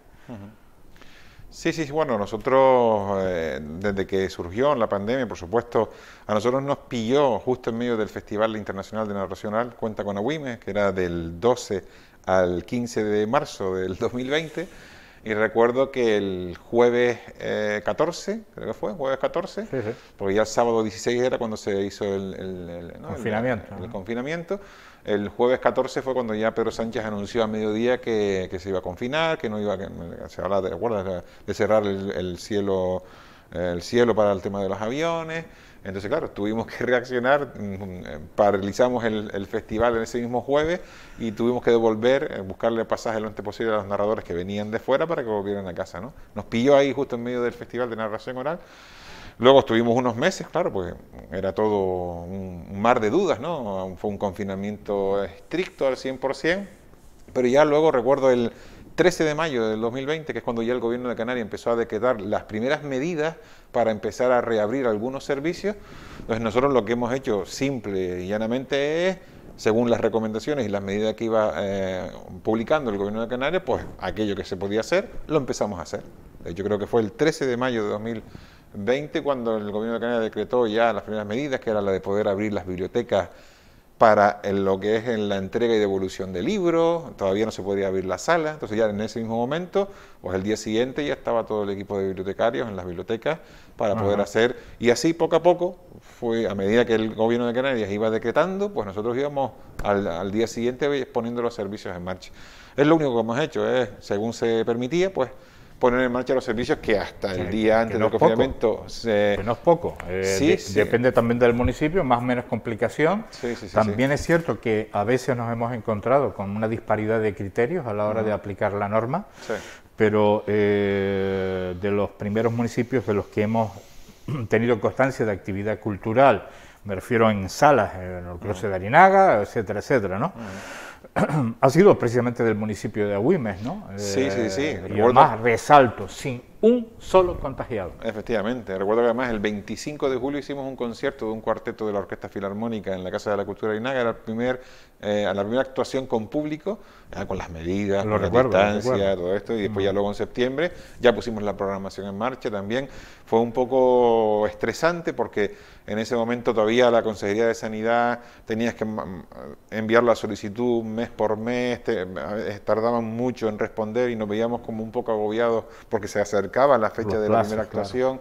C: Sí, sí, bueno, nosotros eh, desde que surgió la pandemia, por supuesto, a nosotros nos pilló justo en medio del Festival Internacional de Narración Oral Cuenta con Agüime, que era del 12 al 15 de marzo del 2020. Y recuerdo que el jueves 14, eh, creo que fue, jueves 14, porque ya el sábado 16 era cuando se hizo el, el, confinamiento, el confinamiento. El jueves 14 fue cuando ya Pedro Sánchez anunció a mediodía que, se iba a confinar, que no iba a... Se habla, de, cerrar el, cielo, el cielo para el tema de los aviones. Entonces, claro, tuvimos que [LAUGHS] reaccionar, mm, eh, paralizamos el, festival en ese mismo jueves y tuvimos que devolver, eh, buscarle pasaje lo antes posible a los narradores que venían de fuera para que volvieran a casa. ¿no? Nos pilló ahí justo en medio del festival de narración oral Luego estuvimos unos meses, claro, pues era todo un mar de dudas, ¿no? Fue un confinamiento estricto al 100%, pero ya luego recuerdo el 13 de mayo del 2020, que es cuando ya el gobierno de Canarias empezó a decretar las primeras medidas para empezar a reabrir algunos servicios. Entonces nosotros lo que hemos hecho simple y llanamente es según las recomendaciones y las medidas que iba eh, publicando el Gobierno de Canarias, pues aquello que se podía hacer, lo empezamos a hacer. Yo creo que fue el 13 de mayo de 2020 20, cuando el gobierno de Canadá decretó ya las primeras medidas, que era la de poder abrir las bibliotecas para eh, lo que es en la entrega y devolución de libros, todavía no se podía abrir la sala, entonces ya en ese mismo momento, pues el día siguiente ya estaba todo el equipo de bibliotecarios en las bibliotecas para poder hacer, y así poco a poco, fue a medida que el gobierno de Canarias iba decretando, pues nosotros íbamos al, día siguiente pues, poniendo los servicios en marcha. Es lo único que hemos hecho, es, según se permitía, pues poner en marcha los servicios que hasta el día antes del confinamiento... se... Que es poco, eh, depende
A: también del municipio, más o menos complicación. también es cierto que a veces nos hemos encontrado con una disparidad de criterios a la hora de aplicar la norma, pero eh, de los primeros municipios de los que hemos [CLEARS THROAT] tenido constancia de actividad cultural, me refiero en salas, en el cruce de Arinaga, etcétera, etcétera, ¿no? ha sido precisamente del municipio de Agüimes, ¿no? Sí, sí, sí. Eh, y además
C: resalto, sí un solo contagiado. Efectivamente, recuerdo que además el 25 de julio hicimos un concierto de un cuarteto de la Orquesta Filarmónica en la Casa de la Cultura de Inaga, era el primer, eh, la primera actuación con público, ah, con las medidas, lo con la distancia, todo esto, y después ya mm. luego en septiembre ya pusimos la programación en marcha también. Fue un poco estresante porque en ese momento todavía la Consejería de Sanidad tenías que enviar la solicitud mes por mes, tardaban mucho en responder y nos veíamos como un poco agobiados porque se acercaba la fecha de la primera actuación.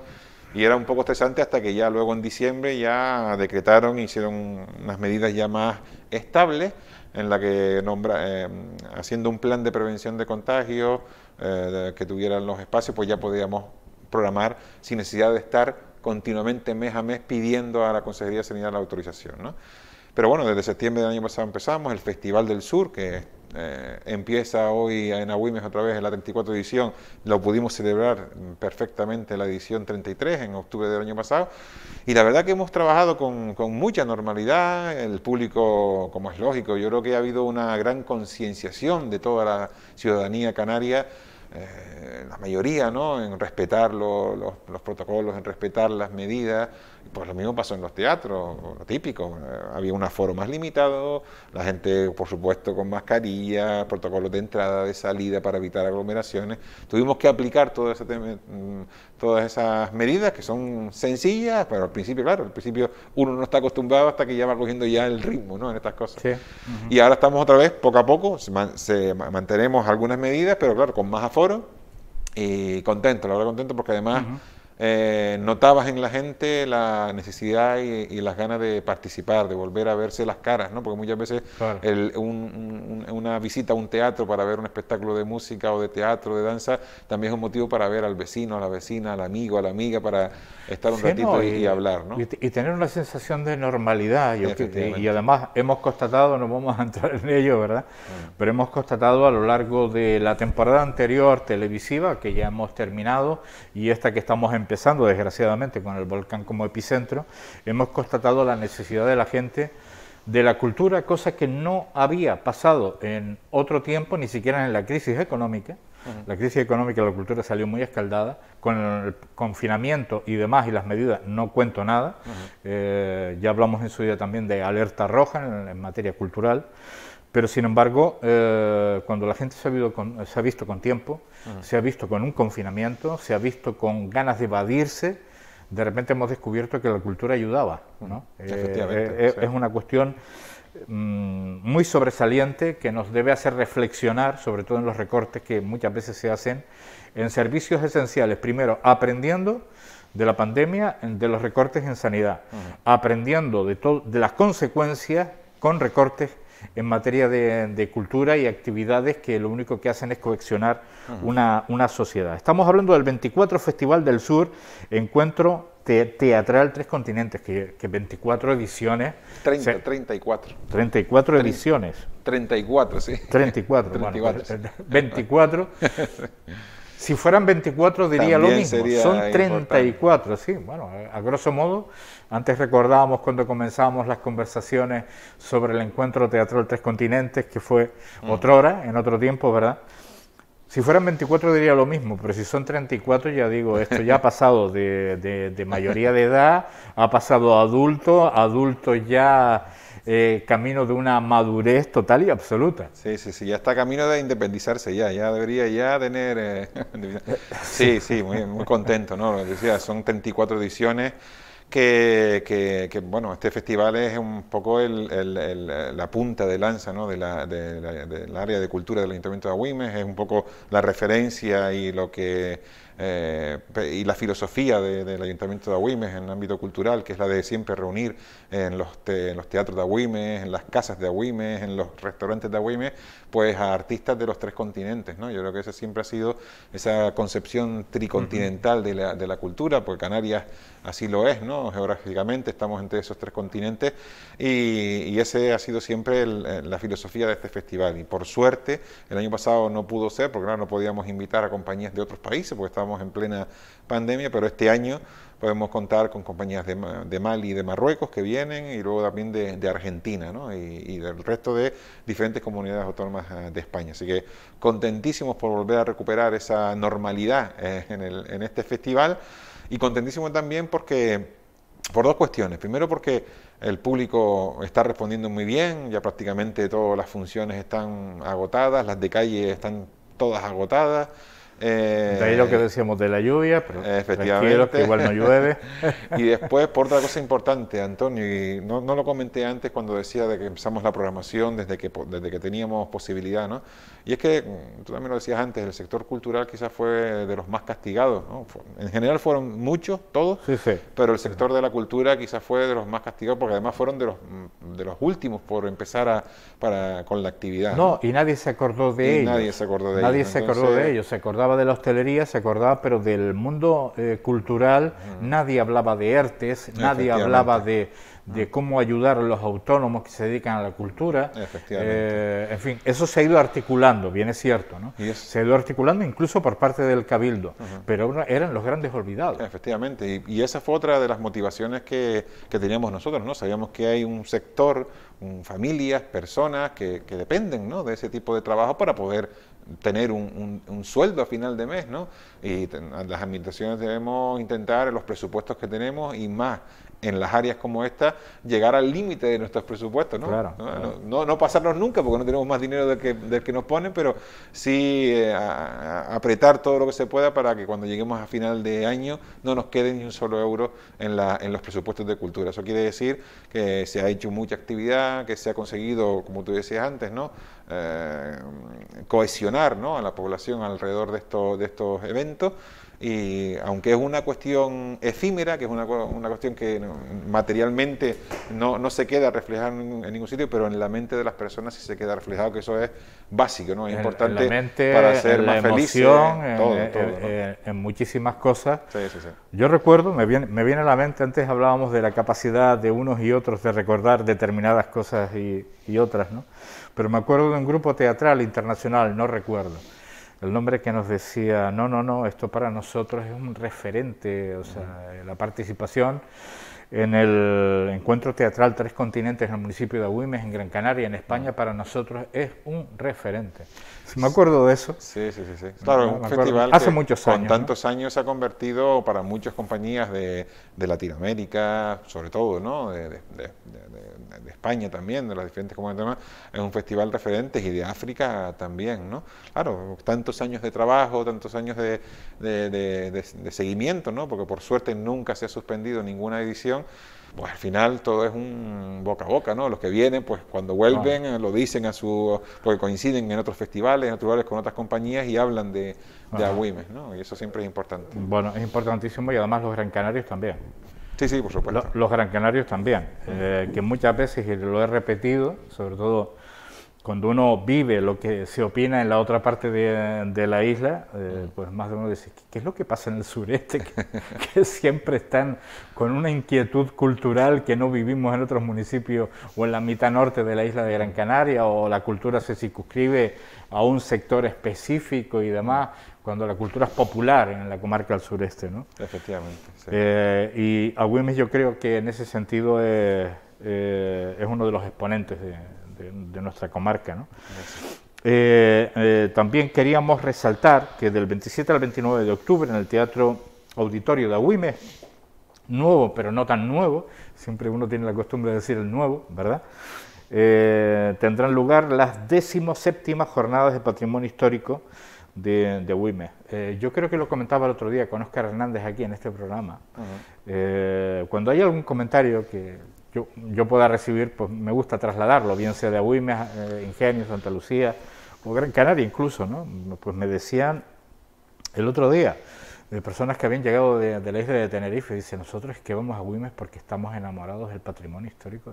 C: Y era un poco estresante hasta que ya luego en diciembre ya decretaron, hicieron unas medidas ya más estables en la que nombra, eh, haciendo un plan de prevención de contagios eh, que tuvieran los espacios, pues ya podíamos programar sin necesidad de estar continuamente mes a mes pidiendo a la Consejería de Sanidad la autorización. ¿no? Pero bueno, desde septiembre del año pasado empezamos el Festival del Sur, que eh, empieza hoy en Aguimes otra vez en la 34 edición, lo pudimos celebrar perfectamente la edición 33 en octubre del año pasado y la verdad que hemos trabajado con, mucha normalidad, el público como es lógico, yo creo que ha habido una gran concienciación de toda la ciudadanía canaria eh, la mayoría, ¿no? En respetar los protocolos, en respetar las medidas, pues lo mismo pasó en los teatros, lo típico. Eh, había un aforo más limitado, la gente, por supuesto, con mascarilla, protocolos de entrada, de salida para evitar aglomeraciones. Tuvimos que aplicar mm, todas esas medidas que son sencillas, pero al principio, claro, al principio uno no está acostumbrado hasta que ya va cogiendo ya el ritmo ¿no? en estas cosas. Y ahora estamos otra vez, poco a poco, se, mantenemos algunas medidas, pero claro, con más aforo y eh, contento, la verdad contento porque además... Eh, notabas en la gente la necesidad y, las ganas de participar, de volver a verse las caras, ¿no? Porque muchas veces una visita a un teatro para ver un espectáculo de música o de teatro, de danza, también es un motivo para ver al vecino, a la vecina, al amigo, a la amiga, para estar un ratito y, hablar, ¿no? Y, tener una
A: sensación de normalidad.
C: y además hemos constatado,
A: no vamos a [LAUGHS] entrar en ello, ¿verdad? Pero hemos constatado a lo largo de la temporada anterior televisiva, que ya hemos terminado, y esta que estamos en empezando desgraciadamente con el volcán como epicentro, hemos constatado la necesidad de la gente de la cultura, cosa que no había pasado en otro tiempo, ni siquiera en la crisis económica. La crisis económica de la cultura salió muy escaldada, con el confinamiento y demás y las medidas no cuento nada. Eh, ya hablamos en su día también de alerta roja en materia cultural. Pero sin embargo, eh, cuando la gente se ha, visto con tiempo, se ha visto con un confinamiento, se ha visto con ganas de evadirse, de repente hemos descubierto que la cultura ayudaba. Eh, eh, es una cuestión mm, muy sobresaliente que nos debe hacer reflexionar, sobre todo en los recortes que muchas veces se hacen, en servicios esenciales. Primero, aprendiendo de la pandemia, de los recortes en sanidad, aprendiendo de, de las consecuencias con recortes en materia de, cultura y actividades que lo único que hacen es coleccionar una, una, sociedad. Estamos hablando del 24 Festival del Sur, encuentro teatral Tres Continentes, que, que 24 ediciones.
C: 30, 34.
A: 34 ediciones.
C: 34, sí.
A: 34,
C: 24. Pues, [LAUGHS]
A: si fueran 24 diría lo mismo, son 34, sí,
C: bueno, a
A: grosso modo antes recordábamos cuando comenzábamos las conversaciones sobre el encuentro teatral Tres Continentes, que fue mm. otra hora, en otro tiempo, ¿verdad? Si fueran 24 diría lo mismo, pero si son 34 ya digo, esto ya ha pasado de, de, mayoría de edad, ha pasado a adulto, adulto ya eh, camino de una madurez total y absoluta.
C: Sí, sí, sí, ya está camino de independizarse ya, ya debería ya tener... Eh, [LAUGHS] sí, sí, muy, muy contento, ¿no? Decía, son 34 ediciones que, bueno, este festival es un poco la punta de lanza ¿no? del área de cultura del Ayuntamiento de Agüimes, es un poco la referencia y lo que eh, y la filosofía del Ayuntamiento de Agüimes en el ámbito cultural, que es la de siempre reunir en los, los teatros de Agüimes, en las casas de Agüimes, en los restaurantes de Agüimes, pues a artistas de los tres continentes. ¿no? Yo creo que esa siempre ha sido esa concepción tricontinental de, la, cultura, porque Canarias así lo es, ¿no? geográficamente estamos entre esos tres continentes y, y ese ha sido siempre la filosofía de este festival. Y por suerte, el año pasado no pudo ser, porque no podíamos invitar a compañías de otros países, porque estábamos estamos en plena pandemia, pero este año podemos contar con compañías de, Mali y de Marruecos que vienen y luego también de, Argentina ¿no? y, del resto de diferentes comunidades autónomas eh, de España. Así que contentísimos por volver a recuperar esa normalidad eh, en, en este festival y contentísimos también porque por dos cuestiones. Primero porque el público está respondiendo muy bien, ya prácticamente todas las funciones están agotadas, las de calle están todas agotadas. Eh, de ahí lo que
A: decíamos de la
C: lluvia, pero efectivamente. que igual no llueve. [LAUGHS] y después, por otra cosa importante, Antonio, y no, no, lo comenté antes cuando decía de que empezamos la programación desde que, desde que teníamos posibilidad, ¿no? Y es que, mm, tú también lo decías antes, el sector cultural quizás fue de los más castigados, ¿no? En general fueron muchos, todos, sí, sí. pero el sector de la cultura quizás fue de los más castigados porque además fueron de los, mm, de los últimos por empezar a, para, con la actividad.
A: No, y nadie se acordó de ellos. Nadie se acordó de ellos. Nadie se acordó de ellos, se acordó de la hostelería, se acordaba, pero del mundo eh, cultural nadie hablaba de ERTES, nadie hablaba de, de, cómo ayudar a los autónomos que se dedican a la cultura.
C: Eh,
A: en fin, eso se ha ido articulando, bien es cierto, ¿no? Se ha ido articulando incluso
C: por parte del Cabildo, pero eran los grandes olvidados. Efectivamente, y, esa fue otra de las motivaciones que, que teníamos nosotros, ¿no? Sabíamos que hay un sector, familias, personas que, que dependen ¿no? de ese tipo de trabajo para poder tener un, un, sueldo a final de mes, ¿no? Y las administraciones debemos intentar los presupuestos que tenemos y más, en las áreas como esta, llegar al límite de nuestros presupuestos, ¿no? Claro, ¿no? No, no pasarnos nunca porque no tenemos más dinero del que, del que nos ponen, pero sí eh, apretar todo lo que se pueda para que cuando lleguemos a final de año no nos quede ni un solo euro en, la, en los presupuestos de cultura. Eso quiere decir que se ha hecho mucha actividad, que se ha conseguido, como tú decías antes, ¿no? Eh, cohesionar a la población alrededor de, de estos eventos y aunque es una cuestión efímera, que es una, una cuestión que materialmente no, no, se queda reflejada en, ningún sitio, pero en la mente de las personas sí se queda reflejado, que eso es básico, ¿no? Es importante para ser más feliz. En,
A: en, muchísimas cosas. Yo recuerdo, me viene, me viene a la mente, antes hablábamos de la capacidad de unos y otros de recordar determinadas cosas y, y otras, ¿no? Pero me acuerdo de un grupo teatral internacional, no recuerdo el nombre que nos decía, no, no, no, esto para nosotros es un referente, o sea, la participación en el encuentro teatral Tres Continentes en el municipio de Agüimes, en Gran Canaria, en España, para nosotros es un referente. [LAUGHS] me acuerdo de eso. Sí, sí, sí.
C: sí. Claro, festival hace muchos años, con tantos años se ha convertido para muchas compañías de, Latinoamérica, sobre todo, ¿no? De, España también, de las diferentes comunidades, en un festival referente y de África también, ¿no? Claro, tantos años de trabajo, tantos años de, seguimiento, ¿no? Porque por suerte nunca se ha suspendido ninguna edición pues al final todo es un boca a boca, ¿no? Los que vienen, pues cuando vuelven lo dicen a su, porque coinciden en otros festivales, en otros lugares con otras compañías y hablan de, de Agüimes, ¿no? Y eso siempre es importante. Bueno, es importantísimo y además los Gran Canarios también.
A: Sí, sí, por supuesto. Los, Gran Canarios también, eh, que muchas veces, lo he repetido, sobre todo cuando uno vive lo que se opina en la otra parte de, la isla, eh, pues más de uno dice, ¿qué, es lo que pasa en el sureste? [LAUGHS] Que, siempre están con una inquietud cultural que no vivimos en otros municipios o en la mitad norte de la isla de Gran Canaria, o la cultura se circunscribe a un sector específico y demás, cuando la cultura es popular en la comarca del sureste. ¿no?
C: Efectivamente.
A: Sí. Eh, y yo creo que en ese sentido es, eh, es uno de los exponentes de de, nuestra comarca. Eh, eh, también queríamos resaltar que del 27 al 29 de octubre en el Teatro Auditorio de Agüimes, nuevo pero no tan nuevo, siempre uno tiene la costumbre de decir el nuevo, ¿verdad? Eh, tendrán lugar las 17 jornadas de patrimonio histórico de, de yo creo que lo comentaba el otro día con Óscar Hernández aquí en este programa. cuando hay algún comentario que, yo, pueda recibir, pues me gusta trasladarlo, bien sea de Agüimes, eh, Ingenio, Santa Lucía o Gran Canaria incluso, ¿no? Pues me decían el otro día de personas que habían llegado de, la isla de Tenerife, y dicen nosotros es que vamos a Agüimes porque estamos enamorados del patrimonio histórico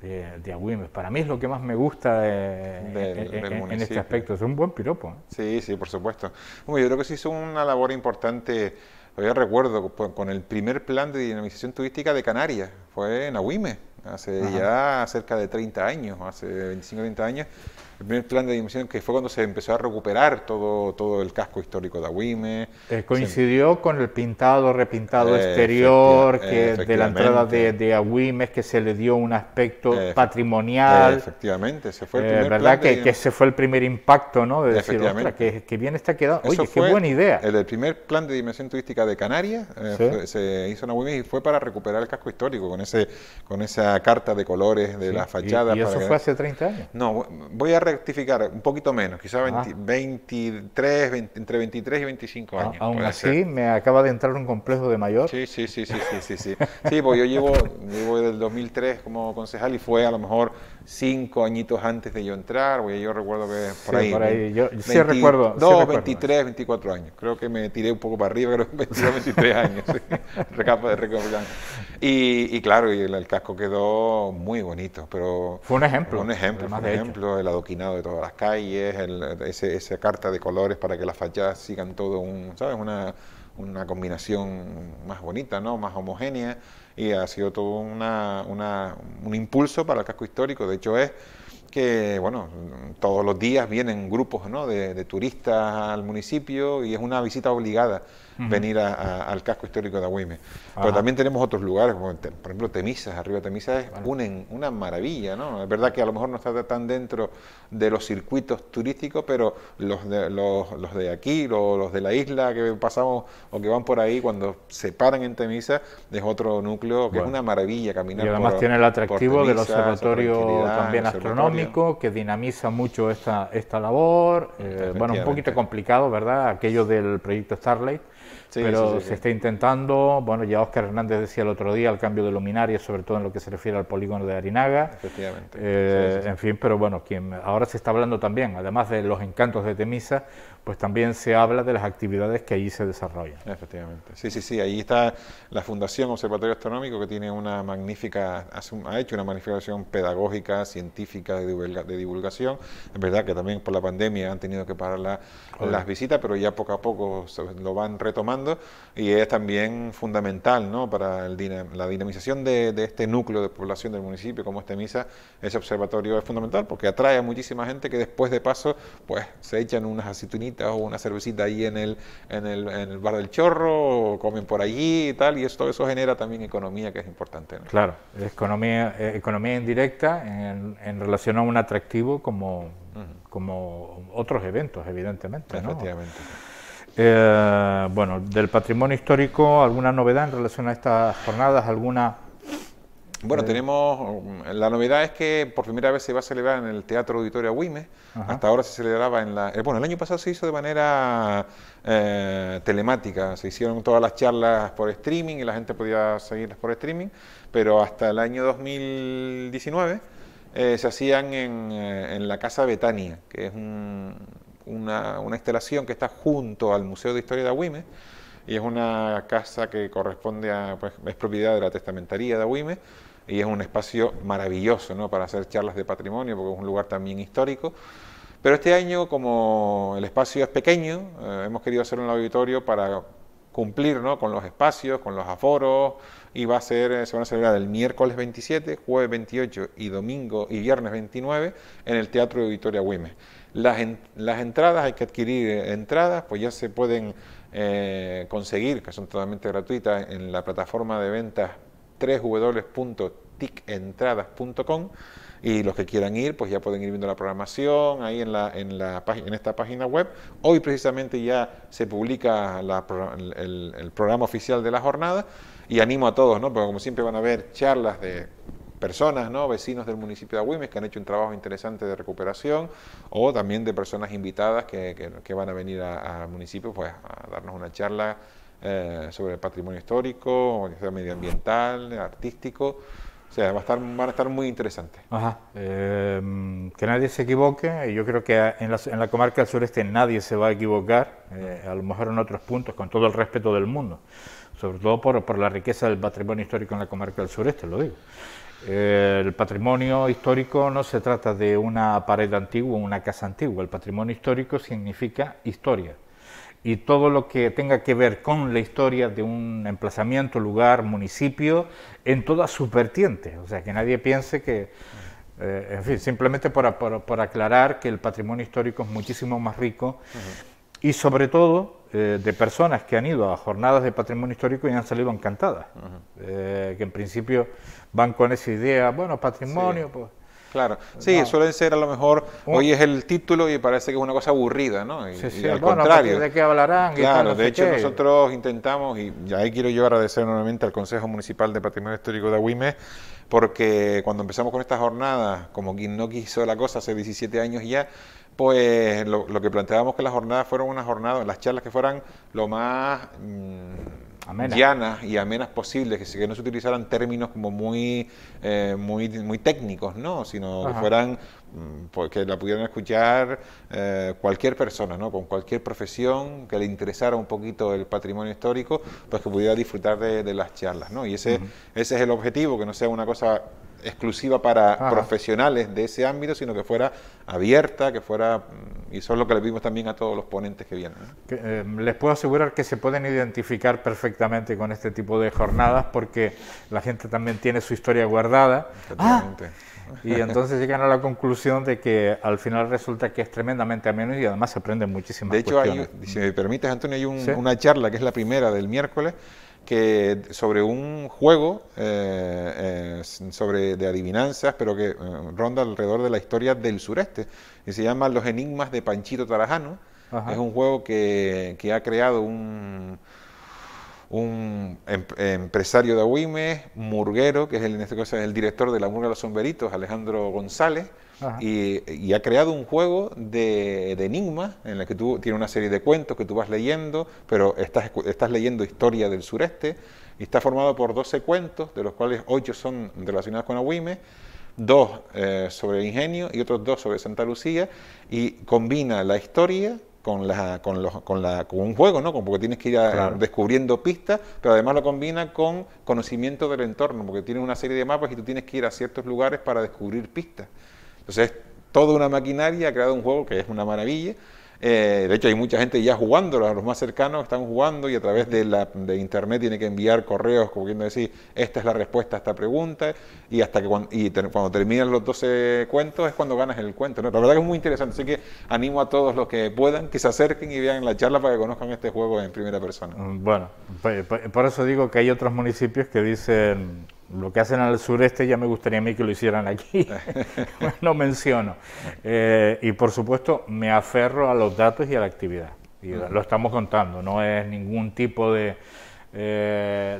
A: de, Para mí es lo que más me gusta eh, en, este
C: aspecto, es un buen piropo. Sí, sí, por supuesto. Bueno, yo creo que sí es una labor importante yo recuerdo con el primer plan de dinamización turística de Canarias, fue en Agüime, hace ya cerca de 30 años, hace 25 30 años, el primer plan de dimensión que fue cuando se empezó a recuperar todo, todo el casco histórico de Agüimes
A: eh, coincidió con el pintado, repintado exterior eh, que de la entrada de, de que se le dio un aspecto patrimonial. efectivamente, se fue el eh, primer ¿verdad? Plan ¿Verdad? que, que ese fue el primer impacto, ¿no? De decir, ostras,
C: que, que, bien está quedado. Eso Oye, qué buena idea. El, primer plan de dimensión turística de Canarias se hizo en Agüimes y fue para recuperar el casco histórico con, ese, con esa carta de colores de la fachada. ¿Y, eso fue hace 30 años? No, voy a rectificar un poquito menos, quizás 23, entre 23 y 25 ah, años. aún así,
A: me acaba de entrar un complejo de mayor.
C: Sí, sí, sí, sí, sí, sí. Sí, sí pues yo llevo, [LAUGHS] llevo desde el 2003 como concejal y fue a lo mejor cinco añitos antes de yo entrar, yo recuerdo que por ahí. Por ahí. Yo, sí recuerdo. dos, 23, 24 años. Creo que me tiré un poco para arriba, creo que 22, 23 años. [LAUGHS] y, y claro, y el, casco quedó muy bonito, pero... Fue un ejemplo. Un ejemplo, fue un ejemplo, el adoquinado de todas las calles, ese, esa carta de colores para que las fachadas sigan todo un, ¿sabes? Una, una combinación más bonita, ¿no? Más homogénea y ha sido todo una, un impulso para el casco histórico. De hecho, es que bueno, todos los días vienen grupos de turistas al municipio y es una visita obligada venir al casco histórico de Agüime. Pero también tenemos otros lugares, por ejemplo Temisas, arriba de Temisas es una, maravilla, ¿no? Es verdad que a lo mejor no está tan dentro de los circuitos turísticos, pero los de, los, de aquí, los, de la isla que pasamos o que van por ahí, cuando se paran en Temisa... es otro núcleo que es una maravilla caminar. Y además tiene el atractivo del observatorio también astronómico,
A: que dinamiza mucho esta, labor. Eh, bueno, un poquito complicado, ¿verdad? Aquello del proyecto Starlight, pero se está intentando, bueno, ya Óscar Hernández decía el otro día, el cambio de luminaria sobre todo en lo que se refiere al polígono de Arinaga.
C: Efectivamente.
A: Eh, en fin, pero bueno, quien, ahora se está hablando también, además de los encantos de Temisa, pues también se habla de las actividades que allí se desarrollan. Efectivamente.
C: Sí, sí, sí. Ahí está la Fundación Observatorio Astronómico, que tiene una magnífica, ha hecho una manifestación pedagógica, científica, de, divulgación. Es verdad que también por la pandemia han tenido que parar las visitas, pero ya poco a poco lo van retomando y es también fundamental ¿no? para la dinamización de, este núcleo de población del municipio, como este MISA, ese observatorio es fundamental porque atrae a muchísima gente que después de paso pues se echan unas aceitunitas o una cervecita ahí en el, en el, en el bar del chorro, o comen por allí y tal, y esto, eso genera también economía que es importante.
A: Claro, economía, eh, economía indirecta en, en, relación a un atractivo como, como otros eventos, evidentemente. Efectivamente. Eh, bueno, del patrimonio histórico, ¿alguna novedad en relación a estas jornadas? ¿Alguna
C: bueno, eh, tenemos. La novedad es que por primera vez se va a celebrar en el Teatro Auditorio de Agüime. Hasta ahora se celebraba en la. Eh, bueno, el año pasado se hizo de manera eh, telemática. Se hicieron todas las charlas por streaming y la gente podía seguirlas por streaming. Pero hasta el año 2019 se hacían en, la Casa Betania, que es una, instalación que está junto al Museo de Historia de Agüime y es una casa que corresponde a, pues, es propiedad de la testamentaría de Agüime y es un espacio maravilloso para hacer charlas de patrimonio, porque es un lugar también histórico. Pero este año, como el espacio es pequeño, eh, hemos querido hacer un auditorio para cumplir con los espacios, con los aforos, y va a ser, eh, se van a celebrar el miércoles 27, jueves 28 y domingo y viernes 29 en el Teatro de Auditoria Güemes. Las, entradas, hay que adquirir eh, entradas, pues ya se pueden conseguir, que son totalmente gratuitas, en la plataforma de ventas www.ticentradas.com y los que quieran ir, pues ya pueden ir viendo la programación ahí en, la, en, la, en esta página web. Hoy precisamente ya se publica el, programa oficial de la jornada y animo a todos, ¿no? Porque como siempre van a haber charlas de personas, ¿no? vecinos del municipio de Aguimes que han hecho un trabajo interesante de recuperación o también de personas invitadas que, que, que van a venir al municipio pues, a darnos una charla eh, sobre el patrimonio histórico, medioambiental, artístico. O sea, va a estar, van a estar muy interesantes.
A: Em, que nadie se equivoque. Yo creo que en la, comarca del sureste nadie se va a equivocar, eh, a lo mejor en otros puntos, con todo el respeto del mundo. Sobre todo por, la riqueza del patrimonio histórico en la comarca del sureste, lo digo. Eh, el patrimonio histórico no se trata de una pared antigua, ...o una casa antigua. El patrimonio histórico significa historia y todo lo que tenga que ver con la historia de un emplazamiento, lugar, municipio, en todas sus vertientes. O sea, que nadie piense que, eh, en fin, simplemente por aclarar que el patrimonio histórico es muchísimo más rico y sobre todo eh, de personas que han ido a jornadas de patrimonio histórico y han salido encantadas, eh,
C: que en principio van con esa idea, bueno, patrimonio, pues Claro, sí, suelen ser a lo mejor, hoy es el título y parece que es una cosa aburrida, ¿no? sí, sí. al bueno, contrario. ¿De qué hablarán? Claro, de hecho nosotros intentamos, y ahí quiero yo agradecer nuevamente al Consejo Municipal de Patrimonio Histórico de Agüime, porque cuando empezamos con estas jornadas, como quien no quiso la cosa hace 17 años ya, pues lo, que planteábamos que las jornadas fueron unas jornadas, las charlas que fueran lo más... Mm, llanas y amenas posibles, que, no se utilizaran términos como muy, eh, muy, técnicos, ¿no? sino que fueran, mm, pues, la pudieran escuchar eh, cualquier persona, ¿no? con cualquier profesión que le interesara un poquito el patrimonio histórico, pues que pudiera disfrutar de, las charlas. ¿no? Y ese, ese es el objetivo, que no sea una cosa exclusiva para profesionales de ese ámbito, sino que fuera abierta, que fuera, mm, y eso es lo que le pedimos también a todos los ponentes que vienen.
A: Eh, les puedo asegurar que se pueden identificar perfectamente con este tipo de jornadas porque la gente también tiene su historia guardada. Ah, y entonces llegan a la conclusión de que al final resulta que es tremendamente ameno y además se aprenden muchísimas De hecho,
C: si me permites, Antonio, hay una charla que es la primera del miércoles que sobre un juego eh, sobre de adivinanzas, pero que eh, ronda alrededor de la historia del sureste, y se llama Los Enigmas de Panchito Tarajano. Es un juego que ha creado un, un em-, empresario de Agüimes, murguero, que es el, en este caso es el director de la Murga de los Sombreritos, Alejandro González, y, ha creado un juego de, enigmas en el que tú tienes una serie de cuentos que tú vas leyendo, pero estás, leyendo historia del sureste, y está formado por 12 cuentos, de los cuales 8 son relacionados con Agüimes dos eh, sobre Ingenio y otros dos sobre Santa Lucía, y combina la historia con, la, un juego, ¿no? Porque tienes que ir eh, descubriendo pistas, pero además lo combina con conocimiento del entorno, porque tiene una serie de mapas y tú tienes que ir a ciertos lugares para descubrir pistas. Entonces, toda una maquinaria ha creado un juego que es una maravilla eh, de hecho, hay mucha gente ya jugando los más cercanos están jugando y a través de, la, internet tiene que enviar correos como queriendo decir, esta es la respuesta a esta pregunta y hasta que cuando, y terminan los 12 cuentos es cuando ganas el cuento. La verdad que es muy interesante, así que animo a todos los que puedan que se acerquen y vean la charla para que conozcan este juego en primera persona.
A: Bueno, por eso digo que hay otros municipios que dicen lo que hacen al sureste ya me gustaría a mí que lo hicieran aquí, [LAUGHS] no menciono. Eh, y por supuesto me aferro a los datos y a la actividad. Y lo estamos contando, no es ningún tipo de, eh,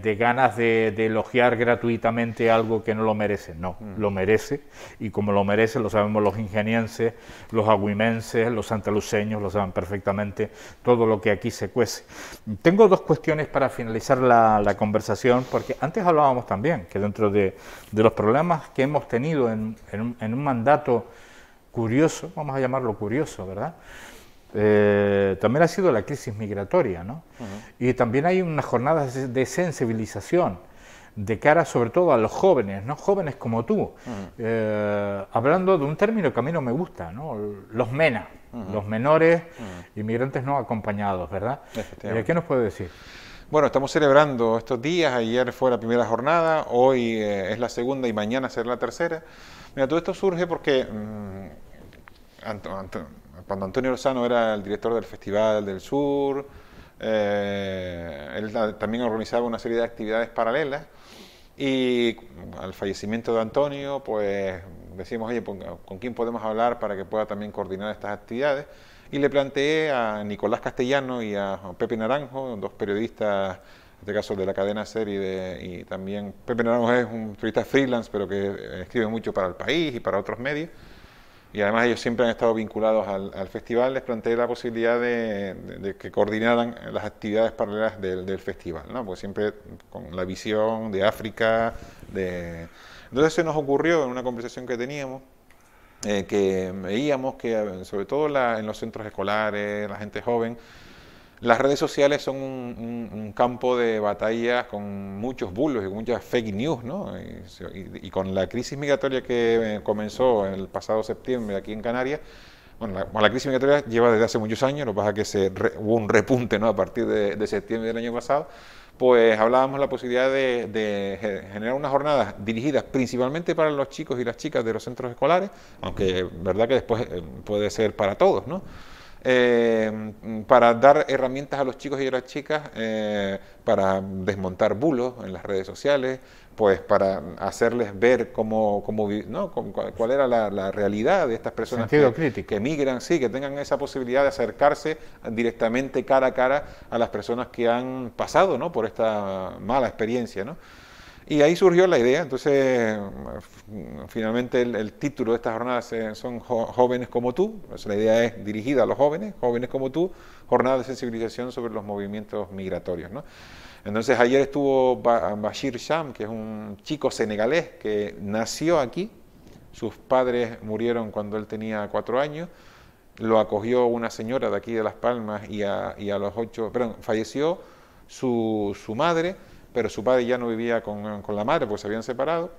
A: de, ganas de, elogiar gratuitamente algo que no lo merece. No, mm. lo merece y como lo merece lo sabemos los ingenienses, los aguimenses, los santaluceños, lo saben perfectamente, todo lo que aquí se cuece. Tengo dos cuestiones para finalizar la, conversación, porque antes hablábamos también que dentro de, los problemas que hemos tenido en un mandato curioso, vamos a llamarlo curioso, ¿verdad? Eh, también ha sido la crisis migratoria, ¿no? Y también hay unas jornadas de sensibilización de cara sobre todo a los jóvenes, ¿no? Jóvenes como tú, eh, hablando de un término que a mí no me gusta, ¿no? Los MENA, los menores inmigrantes no acompañados,
C: ¿verdad? Eh, ¿Qué nos puede decir? Bueno, estamos celebrando estos días, ayer fue la primera jornada, hoy es la segunda y mañana será la tercera. Mira, todo esto surge porque... Mm, cuando Antonio Lozano era el director del Festival del Sur, eh, él también organizaba una serie de actividades paralelas y al fallecimiento de Antonio, pues decimos, oye, ¿con quién podemos hablar para que pueda también coordinar estas actividades? Y le planteé a Nicolás Castellano y a Pepe Naranjo, dos periodistas, en este caso de la cadena serie, y también Pepe Naranjo es un periodista freelance, pero que eh, escribe mucho para el país y para otros medios y además ellos siempre han estado vinculados al, festival, les planteé la posibilidad de, que coordinaran las actividades paralelas del, festival, ¿no? Pues siempre con la visión de África, de... Entonces se nos ocurrió en una conversación que teníamos, eh, que veíamos que eh, sobre todo la, en los centros escolares, la gente joven, las redes sociales son un, campo de batalla con muchos bulos y muchas fake news, ¿no? Y, con la crisis migratoria que eh, comenzó el pasado septiembre aquí en Canarias, bueno, la, crisis migratoria lleva desde hace muchos años, lo que pasa es que se hubo un repunte, ¿no? A partir de, septiembre del año pasado, pues hablábamos la posibilidad de, de, generar unas jornadas dirigidas principalmente para los chicos y las chicas de los centros escolares, aunque verdad que después eh, puede ser para todos, ¿no? Em, para dar herramientas a los chicos y a las chicas eh, para desmontar bulos en las redes sociales, pues para hacerles ver cómo, cuál era la, realidad de estas personas que, que migran, sí, que tengan esa posibilidad de acercarse directamente cara a cara a las personas que han pasado por esta mala experiencia. ¿no? Y ahí surgió la idea, entonces mm, finalmente el, título de esta jornada son Jóvenes como tú, la idea es dirigida a los jóvenes, jóvenes como tú, jornada de sensibilización sobre los movimientos migratorios. Entonces ayer estuvo Bashir Sham, que es un chico senegalés que nació aquí, sus padres murieron cuando él tenía cuatro años, lo acogió una señora de aquí de Las Palmas y a, los ocho, perdón, falleció su, su madre pero su padre ya no vivía con, la madre porque se habían separado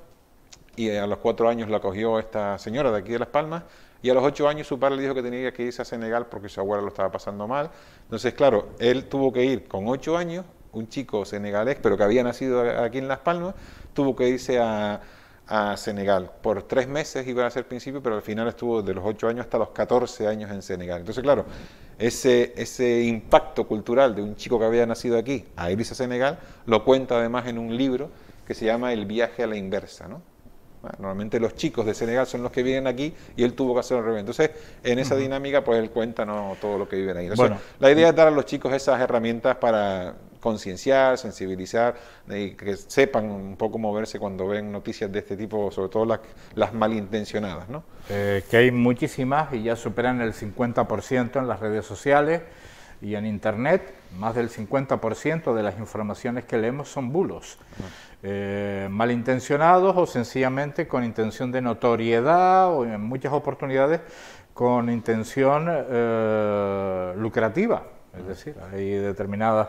C: y a los cuatro años la cogió esta señora de aquí de Las Palmas y a los ocho años su padre le dijo que tenía que irse a Senegal porque su abuela lo estaba pasando mal. Entonces, claro, él tuvo que ir con ocho años, un chico senegalés, pero que había nacido aquí en Las Palmas, tuvo que irse a, a Senegal. Por tres meses iba a ser principio, pero al final estuvo de los ocho años hasta los 14 años en Senegal. Entonces, claro, ese, ese impacto cultural de un chico que había nacido aquí a irse a Senegal, lo cuenta además en un libro que se llama El viaje a la inversa, ¿no? Ah, normalmente los chicos de Senegal son los que vienen aquí y él tuvo que hacer un revés. Entonces, en esa dinámica, pues él cuenta ¿no? todo lo que viven ahí. bueno, la idea es dar a los chicos esas herramientas para concienciar, sensibilizar eh, que sepan un poco moverse cuando ven noticias de este tipo, sobre todo las, las malintencionadas. ¿no?
A: Eh, que hay muchísimas y ya superan el 50% en las redes sociales y en Internet, más del 50% de las informaciones que leemos son bulos, eh, malintencionados o sencillamente con intención de notoriedad o en muchas oportunidades con intención lucrativa. Es decir, hay determinadas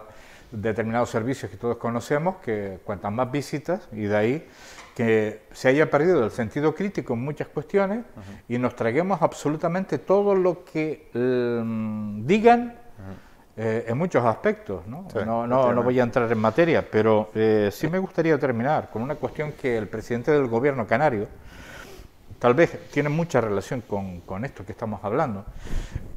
A: determinados servicios que todos conocemos, que cuantas más visitas, y de ahí que se haya perdido el sentido crítico en muchas cuestiones y nos traguemos absolutamente todo lo que em, digan eh, en muchos aspectos. ¿no? no, no, voy a entrar en materia, pero eh, sí me gustaría terminar con una cuestión que el presidente del gobierno canario, tal vez tiene mucha relación con, esto que estamos hablando,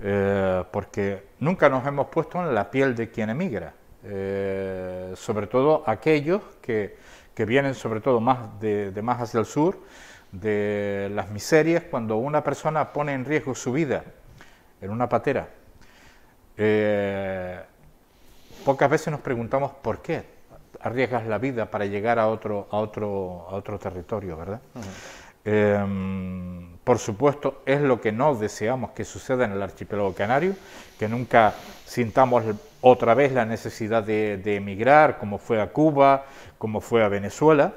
A: eh, porque nunca nos hemos puesto en la piel de quien emigra. Eh, sobre todo aquellos que, vienen sobre todo más de, más hacia el sur, de las miserias, cuando una persona pone en riesgo su vida en una patera. Eh, pocas veces nos preguntamos por qué arriesgas la vida para llegar a otro, a otro, a otro territorio, ¿verdad? Em, por supuesto, es lo que no deseamos que suceda en el archipiélago canario, que nunca sintamos otra vez la necesidad de, emigrar, como fue a Cuba, como fue a Venezuela.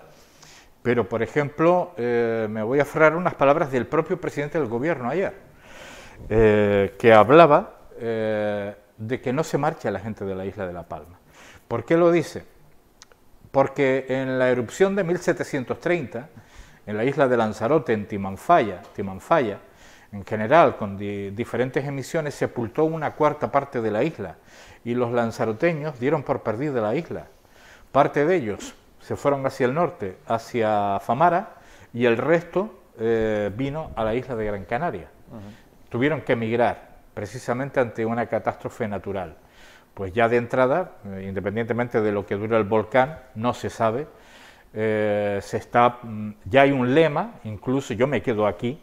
A: Pero, por ejemplo, eh, me voy a aferrar unas palabras del propio presidente del gobierno ayer, eh, que hablaba eh, de que no se marcha la gente de la isla de La Palma. ¿Por qué lo dice? Porque en la erupción de 1730, en la isla de Lanzarote, en Timanfaya, Timanfaya en general, con diferentes emisiones, sepultó una cuarta parte de la isla y los lanzaroteños dieron por perdida la isla. Parte de ellos se fueron hacia el norte, hacia Famara, y el resto eh, vino a la isla de Gran Canaria. Tuvieron que emigrar precisamente ante una catástrofe natural. Pues ya de entrada, eh, independientemente de lo que dura el volcán, no se sabe eh, se está, ya hay un lema, incluso yo me quedo aquí,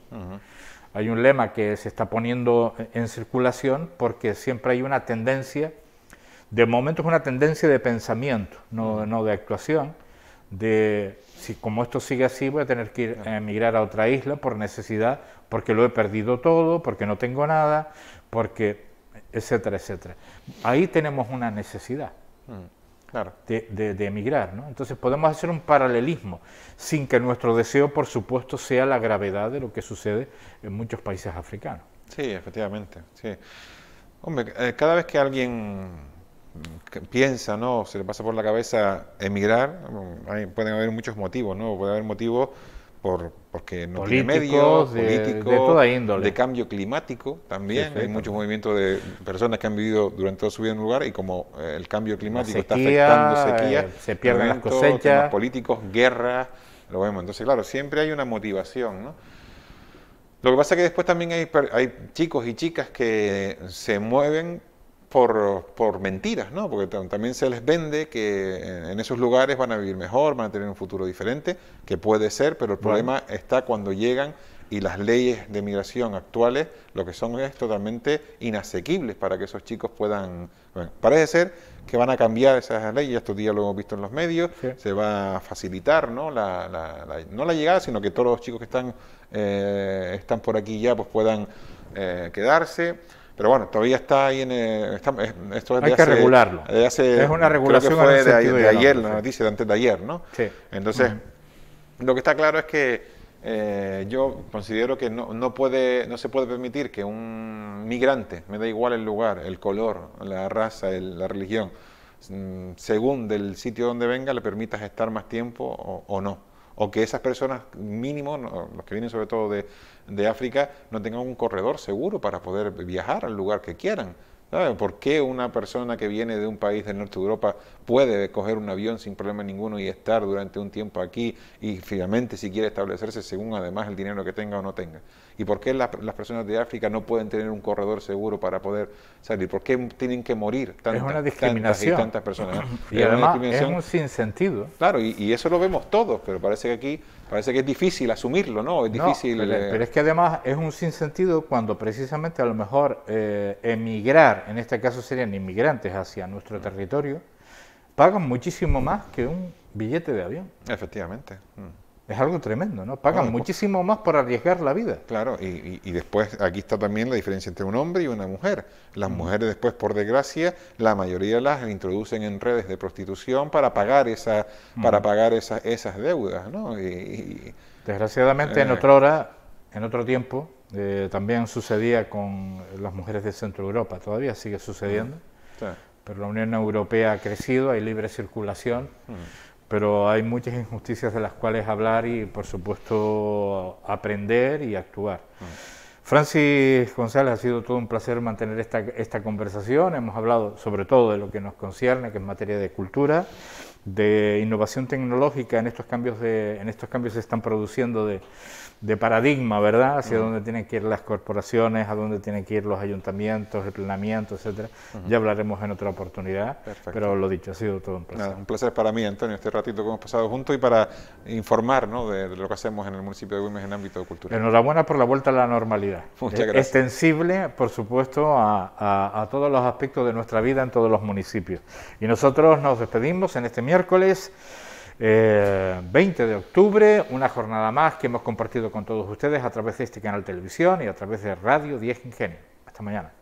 A: hay un lema que se está poniendo en circulación porque siempre hay una tendencia, de momento es una tendencia de pensamiento, no, no de actuación, de si como esto sigue así voy a tener que emigrar a otra isla por necesidad, porque lo he perdido todo, porque no tengo nada, porque etcétera, etcétera. Ahí tenemos una necesidad claro. de, emigrar. ¿no? Entonces podemos hacer un paralelismo, sin que nuestro deseo, por supuesto, sea la gravedad de lo que sucede en muchos países africanos.
C: Sí, efectivamente. Sí. Hombre, eh, cada vez que alguien mm, piensa, ¿no? Se le pasa por la cabeza emigrar. Mm, pueden haber muchos motivos, ¿no? Puede haber motivos por, porque no tiene medios, políticos, de, toda De cambio climático también. Hay muchos movimientos de personas que han vivido durante toda su vida en un lugar y como eh, el cambio climático está afectando sequía, eh, se pierden las cosechas. políticos, guerras, lo vemos. Entonces, claro, siempre hay una motivación, ¿no? Lo que pasa es que después también hay, hay chicos y chicas que se mueven por, por, mentiras, ¿no? Porque también se les vende que en esos lugares van a vivir mejor, van a tener un futuro diferente, que puede ser, pero el problema está cuando llegan y las leyes de migración actuales lo que son es totalmente inasequibles para que esos chicos puedan... Bueno, parece ser que van a cambiar esas leyes, estos días lo hemos visto en los medios, se va a facilitar, ¿no? La, no la llegada, sino que todos los chicos que están, eh, están por aquí ya pues puedan eh, quedarse pero bueno, todavía está ahí en. Eh, está, esto Hay que regularlo. es una regulación. de, ayer, la noticia, de antes de ayer, ¿no? Sí. Entonces, lo que está claro es que. Eh, yo considero que no, no, puede, no se puede permitir que un migrante, me da igual el lugar, el color, la raza, la religión, mm, según del sitio donde venga, le permitas estar más tiempo o no o que esas personas mínimo, los que vienen sobre todo de, de África, no tengan un corredor seguro para poder viajar al lugar que quieran. ¿Por qué una persona que viene de un país del norte de Europa puede coger un avión sin problema ninguno y estar durante un tiempo aquí y finalmente si quiere establecerse según además el dinero que tenga o no tenga? ¿Y por qué las personas de África no pueden tener un corredor seguro para poder salir? ¿Por qué tienen que morir tantas, es una discriminación. y tantas personas? y, además es, un
A: sinsentido.
C: Claro, y eso lo vemos todos, pero parece que aquí Parece que es difícil asumirlo, ¿no? Es difícil. Eh, pero, es
A: que además es un sinsentido cuando precisamente a lo mejor eh, emigrar, en este caso serían inmigrantes hacia nuestro mm. territorio, pagan muchísimo más que un billete de avión. Efectivamente. Mm. Es algo tremendo, ¿no? Pagan pues.
C: muchísimo más por arriesgar la vida. Claro, y, después aquí está también la diferencia entre un hombre y una mujer. Las mujeres después, por desgracia, la mayoría las introducen en redes de prostitución para pagar, esa, para pagar esas deudas, ¿no?
A: Desgraciadamente, en eh. otra hora, en otro tiempo, eh, también sucedía con las mujeres de Centro Europa, todavía sigue sucediendo. Pero la Unión Europea ha crecido, hay libre circulación pero hay muchas injusticias de las cuales hablar y, por supuesto, aprender y actuar. Mm. Francis González, ha sido todo un placer mantener esta, esta conversación. Hemos hablado sobre todo de lo que nos concierne, que es materia de cultura de innovación tecnológica en estos cambios, de, en estos cambios se están produciendo de, de paradigma, ¿verdad? Hacia dónde tienen que ir las corporaciones, a dónde tienen que ir los ayuntamientos, el planeamiento, etcétera. Ya hablaremos en otra oportunidad, pero lo dicho, ha sido todo un placer. un
C: placer para mí, Antonio, este ratito que hemos pasado juntos y para informar ¿no? de, lo que hacemos en el municipio de Güemes en ámbito de cultura.
A: Enhorabuena por la vuelta a la normalidad. Muchas e- gracias. Extensible, por supuesto, a, a, a todos los aspectos de nuestra vida en todos los municipios. Y nosotros nos despedimos en este mismo miércoles. 20 eh, de octubre, una jornada más que hemos compartido con todos ustedes a través de este canal de televisión y a través de Radio 10 Ingenio. Hasta mañana.